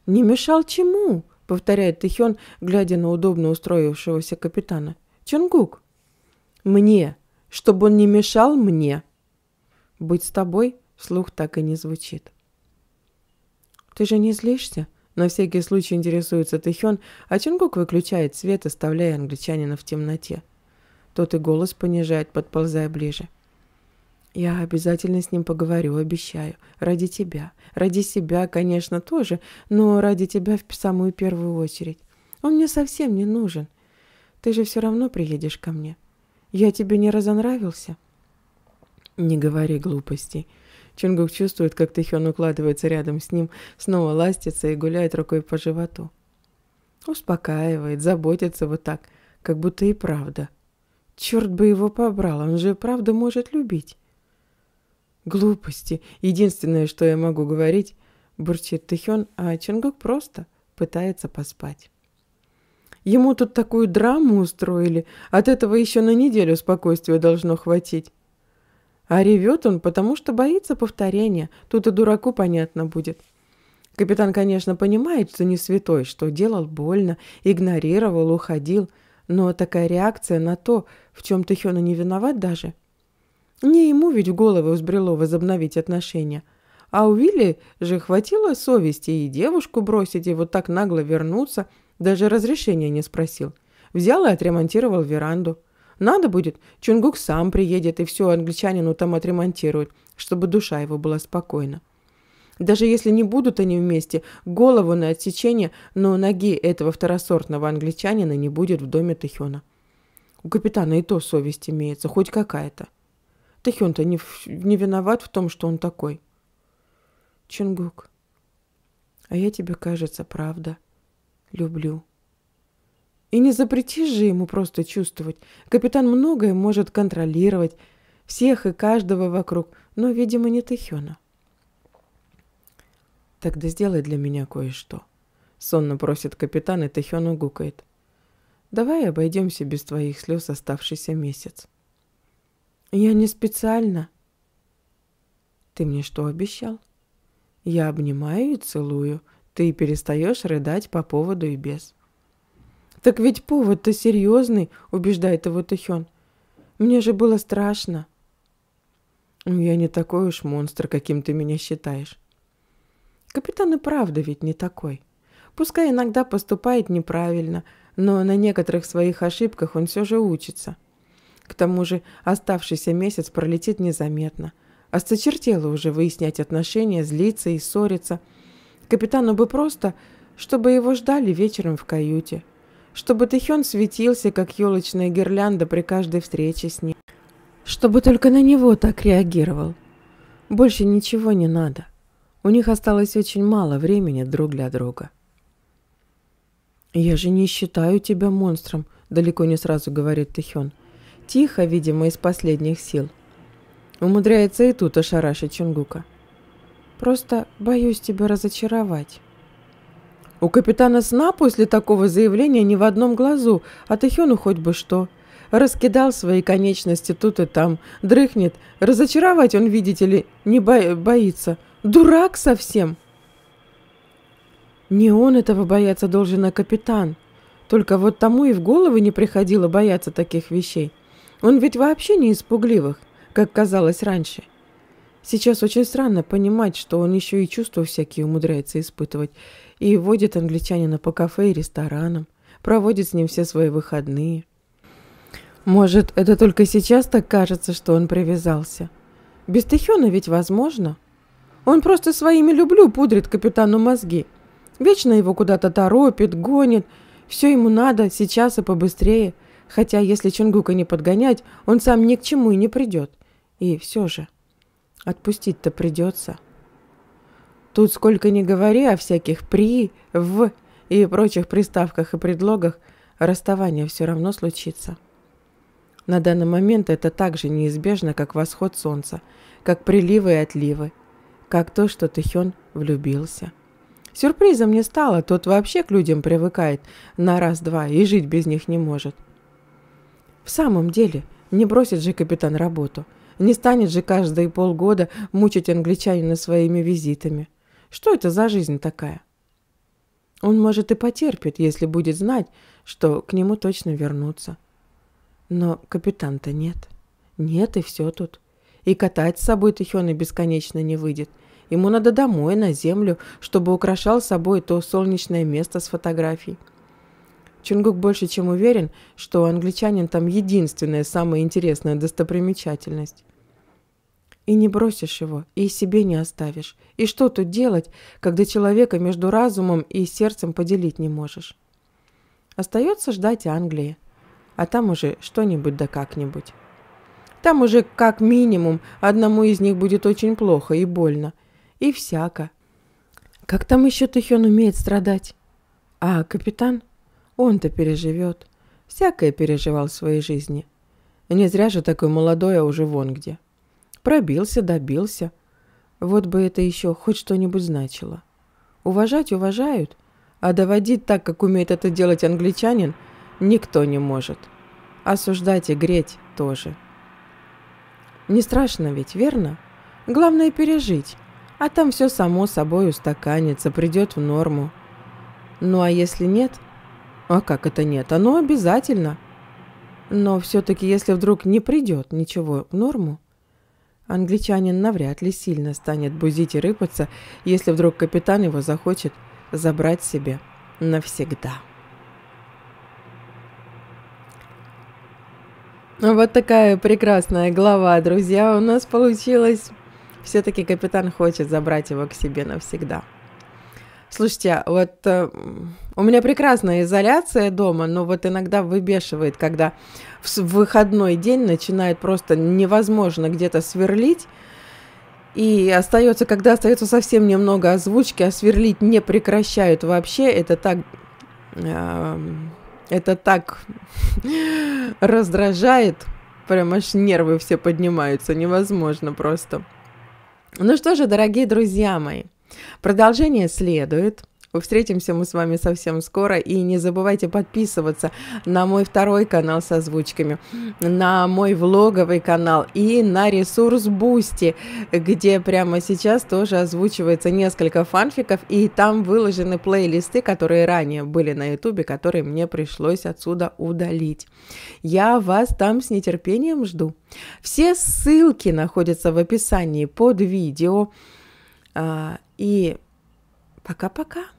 Speaker 1: «Не мешал чему?» повторяет Тихён, глядя на удобно устроившегося капитана. Чунгук. «Мне! Чтобы он не мешал мне!» «Быть с тобой» слух так и не звучит. «Ты же не злишься?» На всякий случай интересуется Тэхён, а Чунгук выключает свет, оставляя англичанина в темноте. Тот и голос понижает, подползая ближе. Я обязательно с ним поговорю, обещаю. Ради тебя. Ради себя, конечно, тоже, но ради тебя в самую первую очередь. Он мне совсем не нужен. Ты же все равно приедешь ко мне. Я тебе не разонравился?» «Не говори глупостей». Чунгук чувствует, как Тэхён укладывается рядом с ним, снова ластится и гуляет рукой по животу. Успокаивает, заботится вот так, как будто и правда. Черт бы его побрал, он же правда может любить. «Глупости. Единственное, что я могу говорить», – бурчит Тэхён, а Чонгук просто пытается поспать. Ему тут такую драму устроили, от этого еще на неделю спокойствия должно хватить. А ревет он, потому что боится повторения, тут и дураку понятно будет. Капитан, конечно, понимает, что не святой, что делал больно, игнорировал, уходил, но такая реакция на то, в чем Тэхёна не виноват даже – не ему ведь в голову взбрело возобновить отношения. А у Вилли же хватило совести и девушку бросить, и вот так нагло вернуться, даже разрешения не спросил. Взял и отремонтировал веранду. Надо будет, Чунгук сам приедет и все англичанину там отремонтирует, чтобы душа его была спокойна. Даже если не будут они вместе, голову на отсечение, но ноги этого второсортного англичанина не будет в доме Тихона. У капитана и то совесть имеется, хоть какая-то. Так он-то не, не виноват в том, что он такой. Чингук, а я тебе, кажется, правда, люблю. И не запретишь же ему просто чувствовать. Капитан многое может контролировать, всех и каждого вокруг, но, видимо, не Тэхёна. «Тогда сделай для меня кое-что», — сонно просит капитан, и Тэхёна гукает. «Давай обойдемся без твоих слез оставшийся месяц». Я не специально. Ты мне что обещал? Я обнимаю и целую. Ты перестаешь рыдать по поводу и без. Так ведь повод-то серьезный, убеждает его Тахён. Мне же было страшно. Ну, я не такой уж монстр, каким ты меня считаешь. Капитан и правда ведь не такой. Пускай иногда поступает неправильно, но на некоторых своих ошибках он все же учится. — к тому же оставшийся месяц пролетит незаметно. Осточертело уже выяснять отношения, злиться и ссориться. Капитану бы просто, чтобы его ждали вечером в каюте. Чтобы Тэхён светился, как елочная гирлянда при каждой встрече с ним. Чтобы только на него так реагировал. Больше ничего не надо. У них осталось очень мало времени друг для друга. «Я же не считаю тебя монстром», — далеко не сразу говорит Тэхён. Тихо, видимо, из последних сил. Умудряется и тут ошарашить Чунгука. Просто боюсь тебя разочаровать. У капитана сна после такого заявления ни в одном глазу, а Тэхёну хоть бы что. Раскидал свои конечности тут и там, дрыхнет. Разочаровать он, видите ли, не бо боится. Дурак совсем. Не он этого бояться должен, а капитан. Только вот тому и в голову не приходило бояться таких вещей. Он ведь вообще не из пугливых, как казалось раньше. Сейчас очень странно понимать, что он еще и чувства всякие умудряется испытывать и водит англичанина по кафе и ресторанам, проводит с ним все свои выходные. Может, это только сейчас так кажется, что он привязался. Без Тихёна ведь возможно. Он просто своими «люблю» пудрит капитану мозги. Вечно его куда-то торопит, гонит. Все ему надо, сейчас и побыстрее – Хотя, если Чингука не подгонять, он сам ни к чему и не придет. И все же, отпустить-то придется. Тут сколько ни говори о всяких «при», «в» и прочих приставках и предлогах, расставание все равно случится. На данный момент это так же неизбежно, как восход солнца, как приливы и отливы, как то, что Тэхён влюбился. Сюрпризом не стало, тот вообще к людям привыкает на раз-два и жить без них не может – в самом деле, не бросит же капитан работу. Не станет же каждые полгода мучить англичанина своими визитами. Что это за жизнь такая? Он, может, и потерпит, если будет знать, что к нему точно вернутся. Но капитан-то нет. Нет, и все тут. И катать с собой Тихёна бесконечно не выйдет. Ему надо домой, на землю, чтобы украшал собой то солнечное место с фотографией. Чунгук больше чем уверен, что у англичанин там единственная самая интересная достопримечательность. И не бросишь его, и себе не оставишь. И что тут делать, когда человека между разумом и сердцем поделить не можешь? Остается ждать Англии. А там уже что-нибудь да как-нибудь. Там уже как минимум одному из них будет очень плохо и больно. И всяко. Как там еще Тихен умеет страдать? А капитан? Он-то переживет. Всякое переживал в своей жизни. Не зря же такой молодой, а уже вон где. Пробился, добился. Вот бы это еще хоть что-нибудь значило. Уважать уважают, а доводить так, как умеет это делать англичанин, никто не может. Осуждать и греть тоже. Не страшно ведь, верно? Главное пережить, а там все само собой устаканится, придет в норму. Ну а если нет – а как это нет? Оно обязательно. Но все-таки, если вдруг не придет ничего в норму, англичанин навряд ли сильно станет бузить и рыпаться, если вдруг капитан его захочет забрать себе навсегда. Вот такая прекрасная глава, друзья, у нас получилась. Все-таки капитан хочет забрать его к себе навсегда. Слушайте, а вот э, у меня прекрасная изоляция дома, но вот иногда выбешивает, когда в выходной день начинает просто невозможно где-то сверлить. И остается, когда остается совсем немного озвучки, а сверлить не прекращают вообще, это так... Эм, это так [laughs] раздражает, прям аж нервы все поднимаются, невозможно просто. Ну что же, дорогие друзья мои, продолжение следует девочку. Встретимся мы с вами совсем скоро. И не забывайте подписываться на мой второй канал со озвучками, на мой влоговый канал и на ресурс Бусти, где прямо сейчас тоже озвучивается несколько фанфиков. И там выложены плейлисты, которые ранее были на ютубе, которые мне пришлось отсюда удалить. Я вас там с нетерпением жду. Все ссылки находятся в описании под видео. А, и пока-пока.